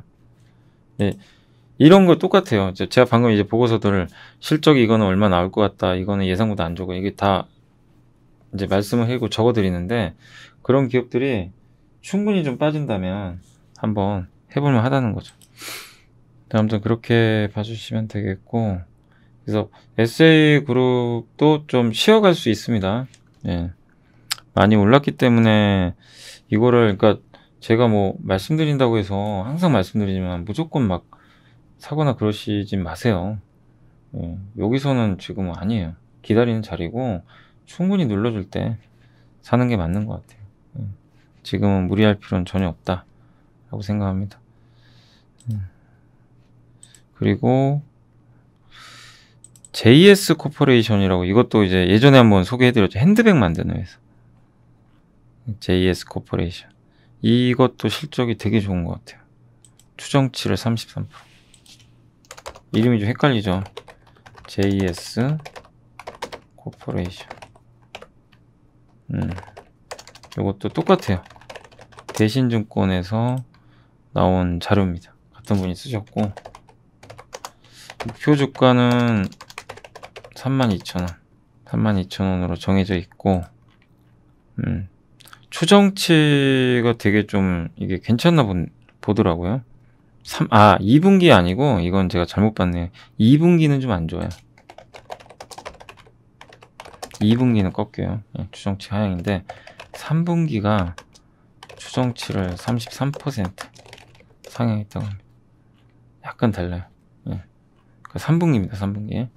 네, 이런 거 똑같아요 제가 방금 이제 보고서들을 실적이 이거는 얼마 나올 것 같다 이거는 예상보다 안 좋고 이게 다 이제 말씀을 해고 적어드리는데 그런 기업들이 충분히 좀 빠진다면 한번 해볼만 하다는 거죠. 아무튼 그렇게 봐주시면 되겠고 그래서 SA 그룹도 좀 쉬어갈 수 있습니다. 예. 많이 올랐기 때문에 이거를 그러니까 제가 뭐 말씀드린다고 해서 항상 말씀드리지만 무조건 막 사거나 그러시진 마세요. 예. 여기서는 지금 은 아니에요. 기다리는 자리고 충분히 눌러줄 때 사는 게 맞는 것 같아요. 예. 지금은 무리할 필요는 전혀 없다 라고 생각합니다. 예. 그리고 JS 코퍼레이션이라고 이것도 이제 예전에 한번 소개해드렸죠. 핸드백 만드는 회사. JS 코퍼레이션. 이것도 실적이 되게 좋은 것 같아요. 추정치를 33%. 이름이 좀 헷갈리죠. JS 코퍼레이션. 음. 이것도 똑같아요. 대신증권에서 나온 자료입니다. 같은 분이 쓰셨고 목표 주가는 32,000원 32,000원으로 정해져 있고 음, 추정치가 되게 좀 이게 괜찮나 보, 보더라고요. 3, 아 2분기 아니고 이건 제가 잘못 봤네요. 2분기는 좀 안 좋아요. 2분기는 꺾여요. 예, 추정치 하향인데 3분기가 추정치를 33% 상향했다고 합니다. 약간 달라요. 예. 3분기입니다. 그 3분기.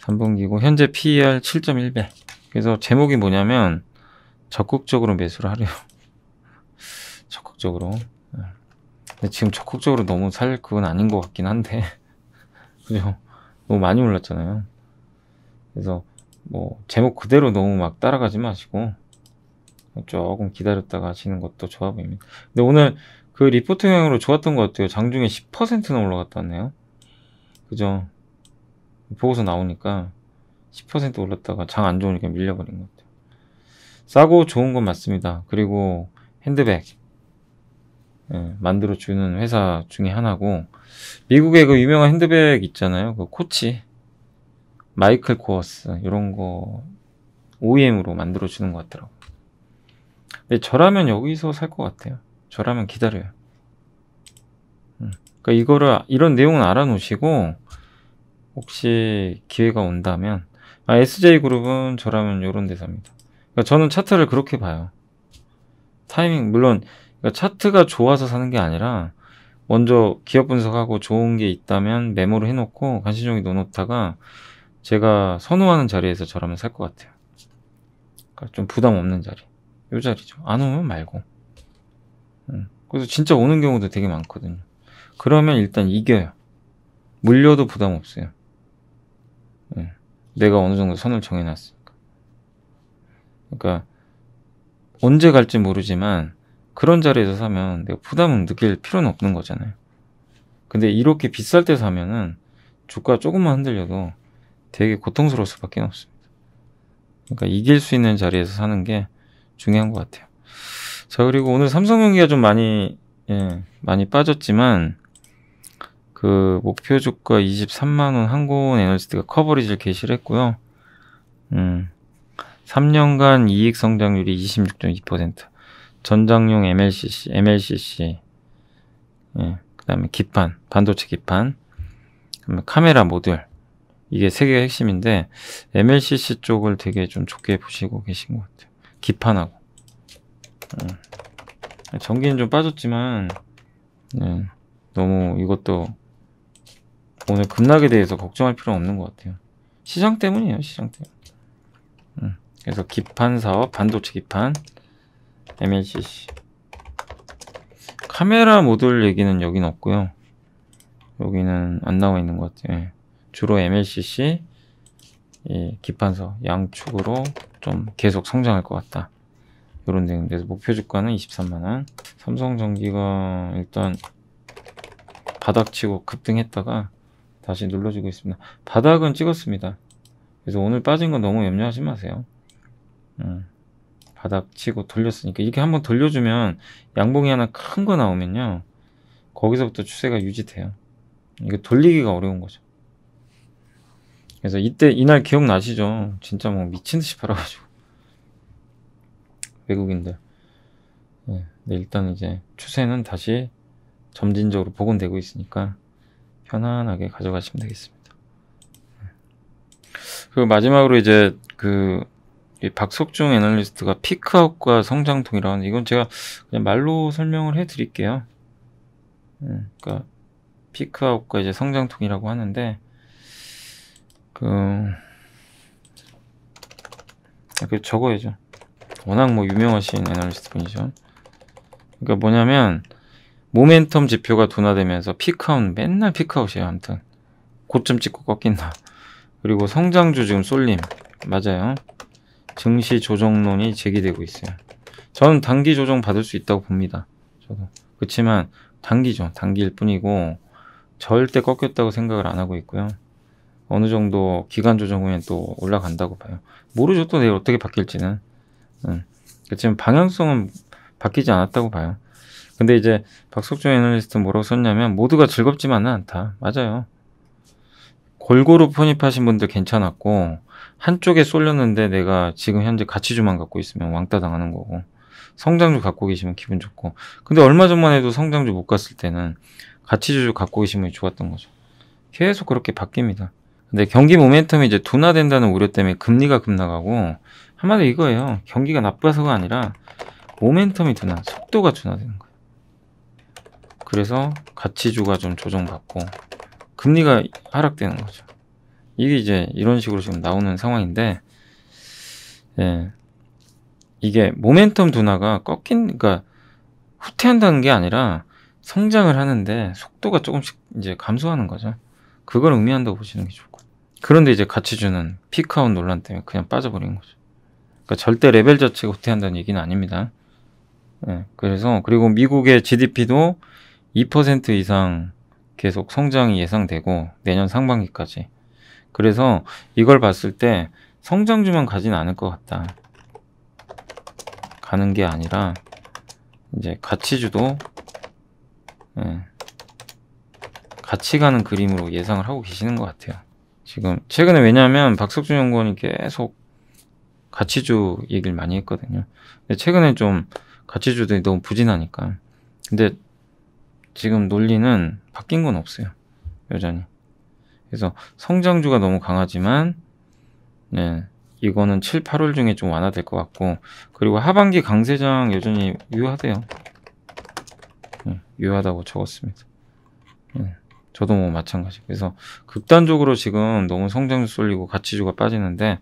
3분기고 현재 PER 7.1배. 그래서 제목이 뭐냐면 적극적으로 매수를 하려요 적극적으로. 예. 근데 지금 적극적으로 너무 살 그건 아닌 것 같긴 한데. 그죠? 너무 많이 올랐잖아요. 그래서 뭐 제목 그대로 너무 막 따라가지 마시고 조금 기다렸다가 하시는 것도 좋아 보입니다. 근데 오늘 그 리포트 영향으로 좋았던 것 같아요. 장중에 1 0는 올라갔다네요. 그죠? 보고서 나오니까 10% 올랐다가 장 안 좋으니까 밀려버린 것 같아요. 싸고 좋은 건 맞습니다. 그리고 핸드백 예, 만들어주는 회사 중에 하나고 미국의 그 유명한 핸드백 있잖아요. 그 코치 마이클 코어스 이런 거 OEM으로 만들어 주는 것 같더라고. 근데 저라면 여기서 살 것 같아요. 저라면 기다려요. 음. 그러니까 이거를 아, 이런 내용은 알아놓으시고 혹시 기회가 온다면 아, SJ 그룹은 저라면 이런 데서입니다 그러니까 저는 차트를 그렇게 봐요. 타이밍 물론 그러니까 차트가 좋아서 사는 게 아니라 먼저 기업 분석하고 좋은 게 있다면 메모를 해놓고 간신종이 넣어놓다가 제가 선호하는 자리에서 저라면 살 것 같아요. 그러니까 좀 부담 없는 자리. 요 자리죠. 안 오면 말고. 응. 음. 그래서 진짜 오는 경우도 되게 많거든요. 그러면 일단 이겨요. 물려도 부담 없어요. 응. 예. 내가 어느 정도 선을 정해놨으니까. 그러니까 언제 갈지 모르지만 그런 자리에서 사면 내가 부담을 느낄 필요는 없는 거잖아요. 근데 이렇게 비쌀 때 사면은 주가 조금만 흔들려도 되게 고통스러울 수밖에 없습니다. 그러니까 이길 수 있는 자리에서 사는 게 중요한 것 같아요. 자 그리고 오늘 삼성전기가 좀 많이 예, 많이 빠졌지만 그 목표 주가 23만 원한고 에너지가 커버리지를 개시를 했고요. 음. 3년간 이익 성장률이 26.2%. 전장용 MLCC, MLCC. 예. 그다음에 기판, 반도체 기판. 카메라 모듈. 이게 세 개가 핵심인데 MLCC 쪽을 되게 좀 좋게 보시고 계신 것 같아요. 기판하고 음. 전기는 좀 빠졌지만 음. 너무 이것도 오늘 급락에 대해서 걱정할 필요는 없는 것 같아요. 시장 때문이에요, 시장 때문. 음. 그래서 기판 사업, 반도체 기판, MLCC. 카메라 모듈 얘기는 여긴 없고요. 여기는 안 나와 있는 것 같아요. 예. 주로 MLCC 예, 기판서 양축으로 좀 계속 성장할 것 같다. 이런 내용인데 목표 주가는 23만원 삼성전기가 일단 바닥치고 급등했다가 다시 눌러주고 있습니다 바닥은 찍었습니다 그래서 오늘 빠진 건 너무 염려하지 마세요 음, 바닥치고 돌렸으니까 이렇게 한번 돌려주면 양봉이 하나 큰 거 나오면요 거기서부터 추세가 유지돼요 이게 돌리기가 어려운 거죠 그래서 이때 이날 기억나시죠? 진짜 뭐 미친 듯이 팔아가지고 외국인들. 네, 일단 이제 추세는 다시 점진적으로 복원되고 있으니까 편안하게 가져가시면 되겠습니다. 그 마지막으로 이제 그 박석중 애널리스트가 피크아웃과 성장통이라는 이건 제가 그냥 말로 설명을 해드릴게요. 예, 그러니까 피크아웃과 이제 성장통이라고 하는데 그, 아, 그 적어야죠. 워낙 뭐 유명하신 애널리스트 분이죠. 그니까 뭐냐면 모멘텀 지표가 둔화되면서 피크아웃 맨날 피크아웃이에요. 아무튼 고점 찍고 꺾인다. 그리고 성장주 지금 쏠림 맞아요. 증시 조정론이 제기되고 있어요. 저는 단기 조정 받을 수 있다고 봅니다. 저도 그렇지만 단기죠. 단기일 뿐이고 절대 꺾였다고 생각을 안 하고 있고요. 어느 정도 기간 조정 후에또 올라간다고 봐요. 모르죠. 또 내일 어떻게 바뀔지는. 음. 예. 지금 방향성은 바뀌지 않았다고 봐요. 근데 이제 박석준 애널리스트 뭐라고 썼냐면 모두가 즐겁지만은 않다. 맞아요. 골고루 편입하신 분들 괜찮았고 한쪽에 쏠렸는데 내가 지금 현재 가치주만 갖고 있으면 왕따 당하는 거고 성장주 갖고 계시면 기분 좋고 근데 얼마 전만 해도 성장주 못 갔을 때는 가치주 갖고 계시면 좋았던 거죠. 계속 그렇게 바뀝니다. 근데 경기 모멘텀이 이제 둔화된다는 우려 때문에 금리가 급나가고 한마디로 이거예요. 경기가 나빠서가 아니라 모멘텀이 둔화, 속도가 둔화되는 거예요. 그래서 가치주가 좀 조정받고 금리가 하락되는 거죠. 이게 이제 이런 식으로 지금 나오는 상황인데 예. 이게 모멘텀 둔화가 꺾인 그러니까 후퇴한다는 게 아니라 성장을 하는데 속도가 조금씩 이제 감소하는 거죠. 그걸 의미한다고 보시는 게 좋아요. 그런데 이제 같이 주는 피크아웃 논란 때문에 그냥 빠져버린 거죠. 그러니까 절대 레벨 자체가 후퇴한다는 얘기는 아닙니다. 예, 그래서 그리고 미국의 GDP도 2% 이상 계속 성장이 예상되고 내년 상반기까지. 그래서 이걸 봤을 때 성장주만 가진 않을 것 같다. 가는 게 아니라 이제 가치주도 예, 같이 가는 그림으로 예상을 하고 계시는 것 같아요. 지금 최근에 왜냐하면 박석준 연구원이 계속 가치주 얘기를 많이 했거든요. 근데 최근에 좀 가치주들이 너무 부진하니까. 근데 지금 논리는 바뀐 건 없어요. 여전히. 그래서 성장주가 너무 강하지만, 네, 이거는 7, 8월 중에 좀 완화될 것 같고, 그리고 하반기 강세장 여전히 유효하대요. 네, 유효하다고 적었습니다. 저도 뭐 마찬가지. 그래서 극단적으로 지금 너무 성장주 쏠리고 가치주가 빠지는데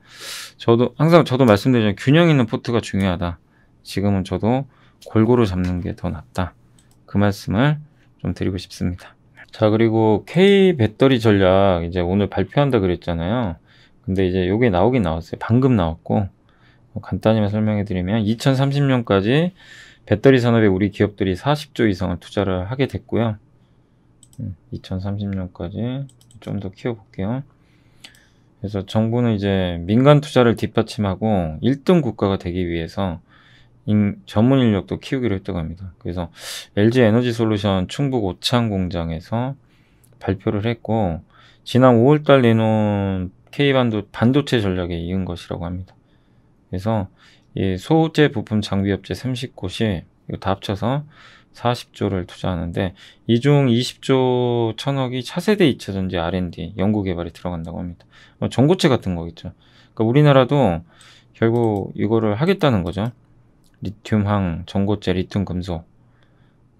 저도 항상 저도 말씀드리지만 균형 있는 포트가 중요하다. 지금은 저도 골고루 잡는 게 더 낫다. 그 말씀을 좀 드리고 싶습니다. 자 그리고 K 배터리 전략 이제 오늘 발표한다 그랬잖아요. 근데 이제 요게 나오긴 나왔어요. 방금 나왔고 뭐 간단히만 설명해 드리면 2030년까지 배터리 산업에 우리 기업들이 40조 이상을 투자를 하게 됐고요. 2030년까지 음, 좀더 키워볼게요. 그래서 정부는 이제 민간 투자를 뒷받침하고 1등 국가가 되기 위해서 인, 전문 인력도 키우기로 했다고 합니다. 그래서 LG 에너지 솔루션 충북 오창 공장에서 발표를 했고 지난 5월달 내놓은 K반도 반도체 전략에 이은 것이라고 합니다. 그래서 소재 부품 장비 업체 30곳이 다 합쳐서 40조를 투자하는데 이 중 20조 천억이 차세대 2차전지 R&D 연구개발에 들어간다고 합니다. 뭐 전고체 같은 거겠죠. 그러니까 우리나라도 결국 이거를 하겠다는 거죠. 리튬항 전고체, 리튬 금속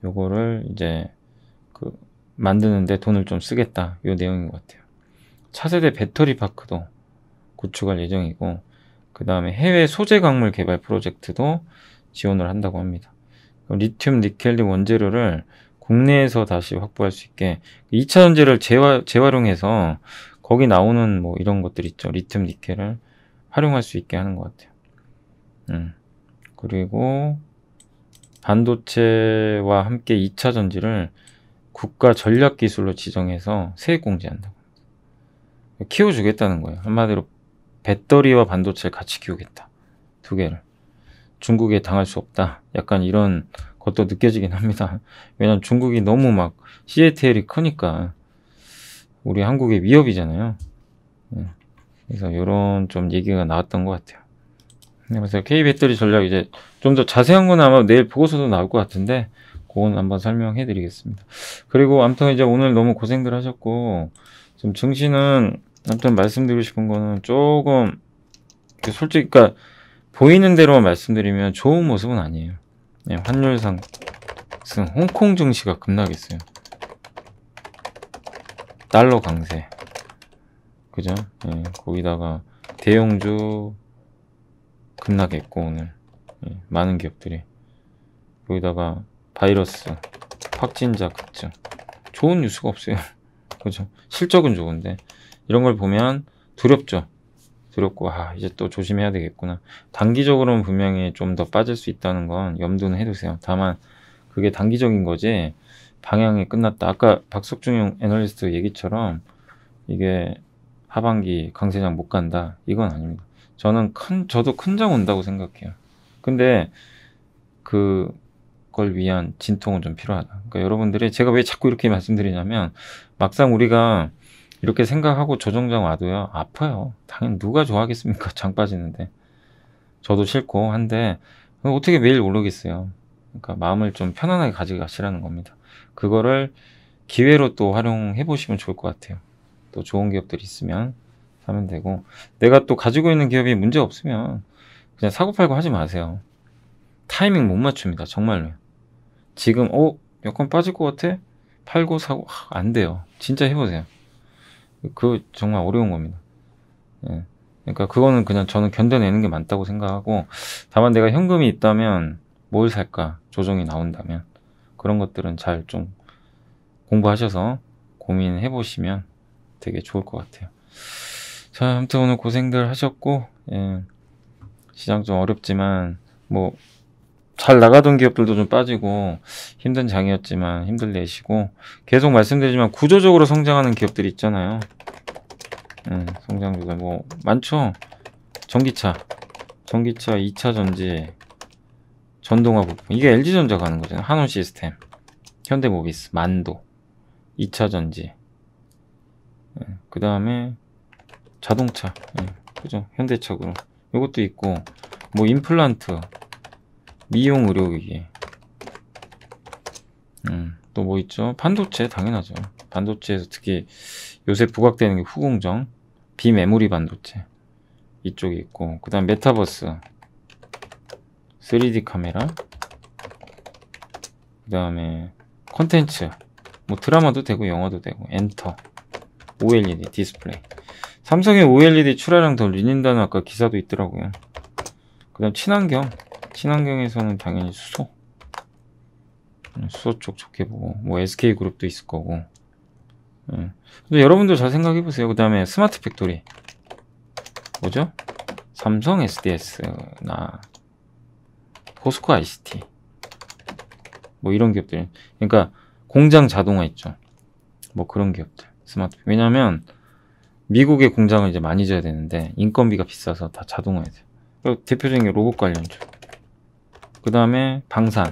요거를 이제 그 만드는데 돈을 좀 쓰겠다 요 내용인 것 같아요. 차세대 배터리 파크도 구축할 예정이고 그 다음에 해외 소재 광물 개발 프로젝트도 지원을 한다고 합니다. 리튬 니켈 리 원재료를 국내에서 다시 확보할 수 있게 2차 전지를 재화, 재활용해서 거기 나오는 뭐 이런 것들 있죠. 리튬 니켈을 활용할 수 있게 하는 것 같아요. 음. 그리고 반도체와 함께 2차 전지를 국가 전략 기술로 지정해서 세액 공제한다고. 키워주겠다는 거예요. 한마디로 배터리와 반도체를 같이 키우겠다. 두 개를. 중국에 당할 수 없다. 약간 이런 것도 느껴지긴 합니다. 왜냐면 중국이 너무 막 CATL이 크니까 우리 한국의 위협이잖아요. 예. 그래서 이런 좀 얘기가 나왔던 것 같아요. 네, 그래서 K 배터리 전략 이제 좀 더 자세한 건 아마 내일 보고서도 나올 것 같은데 그건 한번 설명해 드리겠습니다. 그리고 암튼 이제 오늘 너무 고생들 하셨고 좀 증시는 암튼 말씀드리고 싶은 거는 조금 그 솔직히 그러니까 보이는 대로 말씀드리면 좋은 모습은 아니에요. 네, 환율 상승, 홍콩 증시가 급락했어요. 달러 강세, 그죠? 네, 거기다가 대형주 급락했고 오늘 네, 많은 기업들이 거기다가 바이러스 확진자 급증, 좋은 뉴스가 없어요. 그죠? 실적은 좋은데 이런 걸 보면 두렵죠. 두렵고 아 이제 또 조심해야 되겠구나 단기적으로는 분명히 좀 더 빠질 수 있다는 건 염두는 해두세요 다만 그게 단기적인 거지 방향이 끝났다 아까 박석중 애널리스트 얘기처럼 이게 하반기 강세장 못 간다 이건 아닙니다 저는 큰 저도 큰장 온다고 생각해요 근데 그걸 위한 진통은 좀 필요하다 그러니까 여러분들이 제가 왜 자꾸 이렇게 말씀드리냐면 막상 우리가 이렇게 생각하고 조정장 와도요 아파요 당연히 누가 좋아하겠습니까 장 빠지는데 저도 싫고 한데 어떻게 매일 오르겠어요 그러니까 마음을 좀 편안하게 가지가시라는 겁니다 그거를 기회로 또 활용해 보시면 좋을 것 같아요 또 좋은 기업들이 있으면 사면 되고 내가 또 가지고 있는 기업이 문제 없으면 그냥 사고팔고 하지 마세요 타이밍 못 맞춥니다 정말로 지금 어여건 빠질 것 같아 팔고 사고 하, 아, 안 돼요 진짜 해보세요 그 정말 어려운 겁니다. 예. 그러니까 그거는 그냥 저는 견뎌내는 게 맞다고 생각하고 다만 내가 현금이 있다면 뭘 살까 조정이 나온다면 그런 것들은 잘 좀 공부하셔서 고민해 보시면 되게 좋을 것 같아요. 자, 아무튼 오늘 고생들 하셨고 예. 시장 좀 어렵지만 뭐잘 나가던 기업들도 좀 빠지고 힘든 장이었지만 힘들 내시고 계속 말씀드리지만 구조적으로 성장하는 기업들이 있잖아요. 음, 예, 성장주가뭐 많죠. 전기차, 전기차 2차 전지, 전동화 부품 이게 LG전자 가는 거잖아요. 한원 시스템, 현대모비스, 만도, 2차 전지. 음, 예, 그 다음에 자동차, 음, 그죠? 현대차으로 이것도 있고 뭐 임플란트. 미용 의료기기 음, 또 뭐 있죠? 반도체 당연하죠 반도체에서 특히 요새 부각되는 게 후공정 비메모리 반도체 이쪽이 있고 그 다음 메타버스 3D 카메라 그 다음에 컨텐츠 뭐 드라마도 되고 영화도 되고 엔터 OLED 디스플레이 삼성의 OLED 출하량 더 늘린다는 아까 기사도 있더라고요 그 다음 친환경 친환경에서는 당연히 수소 수소 쪽 좋게 보고 뭐 SK 그룹도 있을 거고 예. 근데 여러분들잘 생각해 보세요 그 다음에 스마트 팩토리 뭐죠? 삼성 SDS나 포스코 ICT 뭐 이런 기업들 그러니까 공장 자동화 있죠 뭐 그런 기업들 스마트 왜냐하면 미국의 공장을 이제 많이 지어야 되는데 인건비가 비싸서 다 자동화해야 돼요 대표적인 게 로봇 관련 쪽그 다음에 방산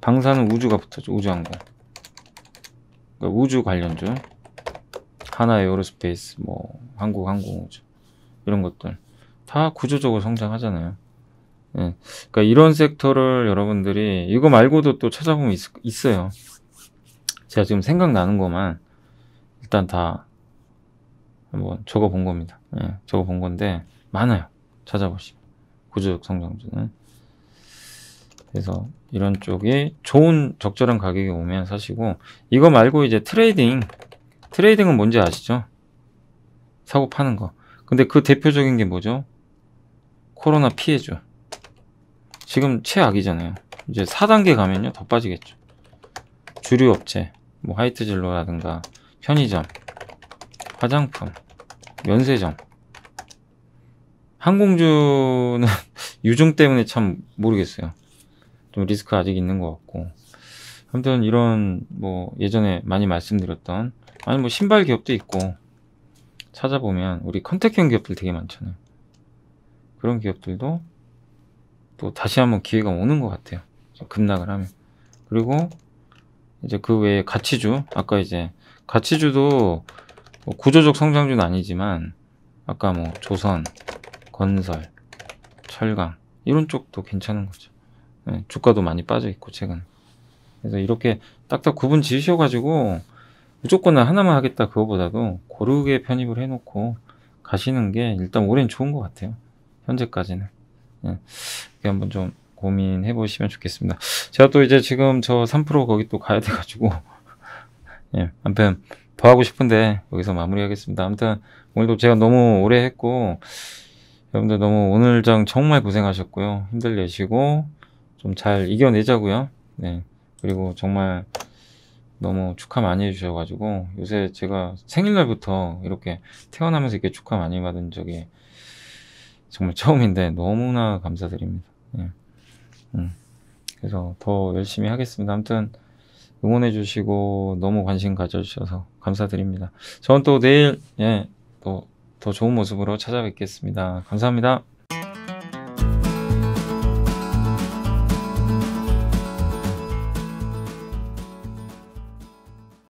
방산은 우주가 붙었죠 우주항공 그러니까 우주 관련주 하나 에어로스페이스 뭐 한국 항공우주 이런 것들 다 구조적으로 성장하잖아요 예. 그러니까 이런 섹터를 여러분들이 이거 말고도 또 찾아보면 있, 어요 제가 지금 생각나는 것만 일단 다 한번 적어본 겁니다. 예, 적어본 건데 많아요. 찾아보시고 구조적 성장주는. 그래서 이런 쪽이 좋은 적절한 가격에 오면 사시고 이거 말고 이제 트레이딩 트레이딩은 뭔지 아시죠? 사고 파는 거 근데 그 대표적인 게 뭐죠? 코로나 피해죠 지금 최악이잖아요 이제 4단계 가면요 더 빠지겠죠 주류 업체 뭐 화이트진로라든가 편의점 화장품 면세점 항공주는 유중 때문에 참 모르겠어요 좀 리스크 아직 있는 것 같고 아무튼 이런 뭐 예전에 많이 말씀드렸던 아니 뭐 신발 기업도 있고 찾아보면 우리 컨택형 기업들 되게 많잖아요 그런 기업들도 또 다시 한번 기회가 오는 것 같아요 급락을 하면 그리고 이제 그 외에 가치주 아까 이제 가치주도 뭐 구조적 성장주는 아니지만 아까 뭐 조선 건설 철강 이런 쪽도 괜찮은 거죠 예, 주가도 많이 빠져 있고 최근. 그래서 이렇게 딱딱 구분 지으셔가지고 무조건 하나만 하겠다 그거보다도 고르게 편입을 해놓고 가시는 게 일단 올해는 좋은 것 같아요. 현재까지는. 예, 한번 좀 고민해 보시면 좋겠습니다. 제가 또 이제 지금 저 3% 거기 또 가야 돼가지고 예, 아무튼 더 하고 싶은데 여기서 마무리하겠습니다. 아무튼 오늘도 제가 너무 오래 했고 여러분들 너무 오늘 장 정말 고생하셨고요. 힘들 내시고 좀잘 이겨내자고요. 네. 그리고 정말 너무 축하 많이 해주셔가지고 요새 제가 생일날부터 이렇게 태어나면서 이렇게 축하 많이 받은 적이 정말 처음인데 너무나 감사드립니다. 예. 음. 그래서 더 열심히 하겠습니다. 아무튼 응원해주시고 너무 관심 가져주셔서 감사드립니다. 저는 또 내일 예, 또더 좋은 모습으로 찾아뵙겠습니다. 감사합니다.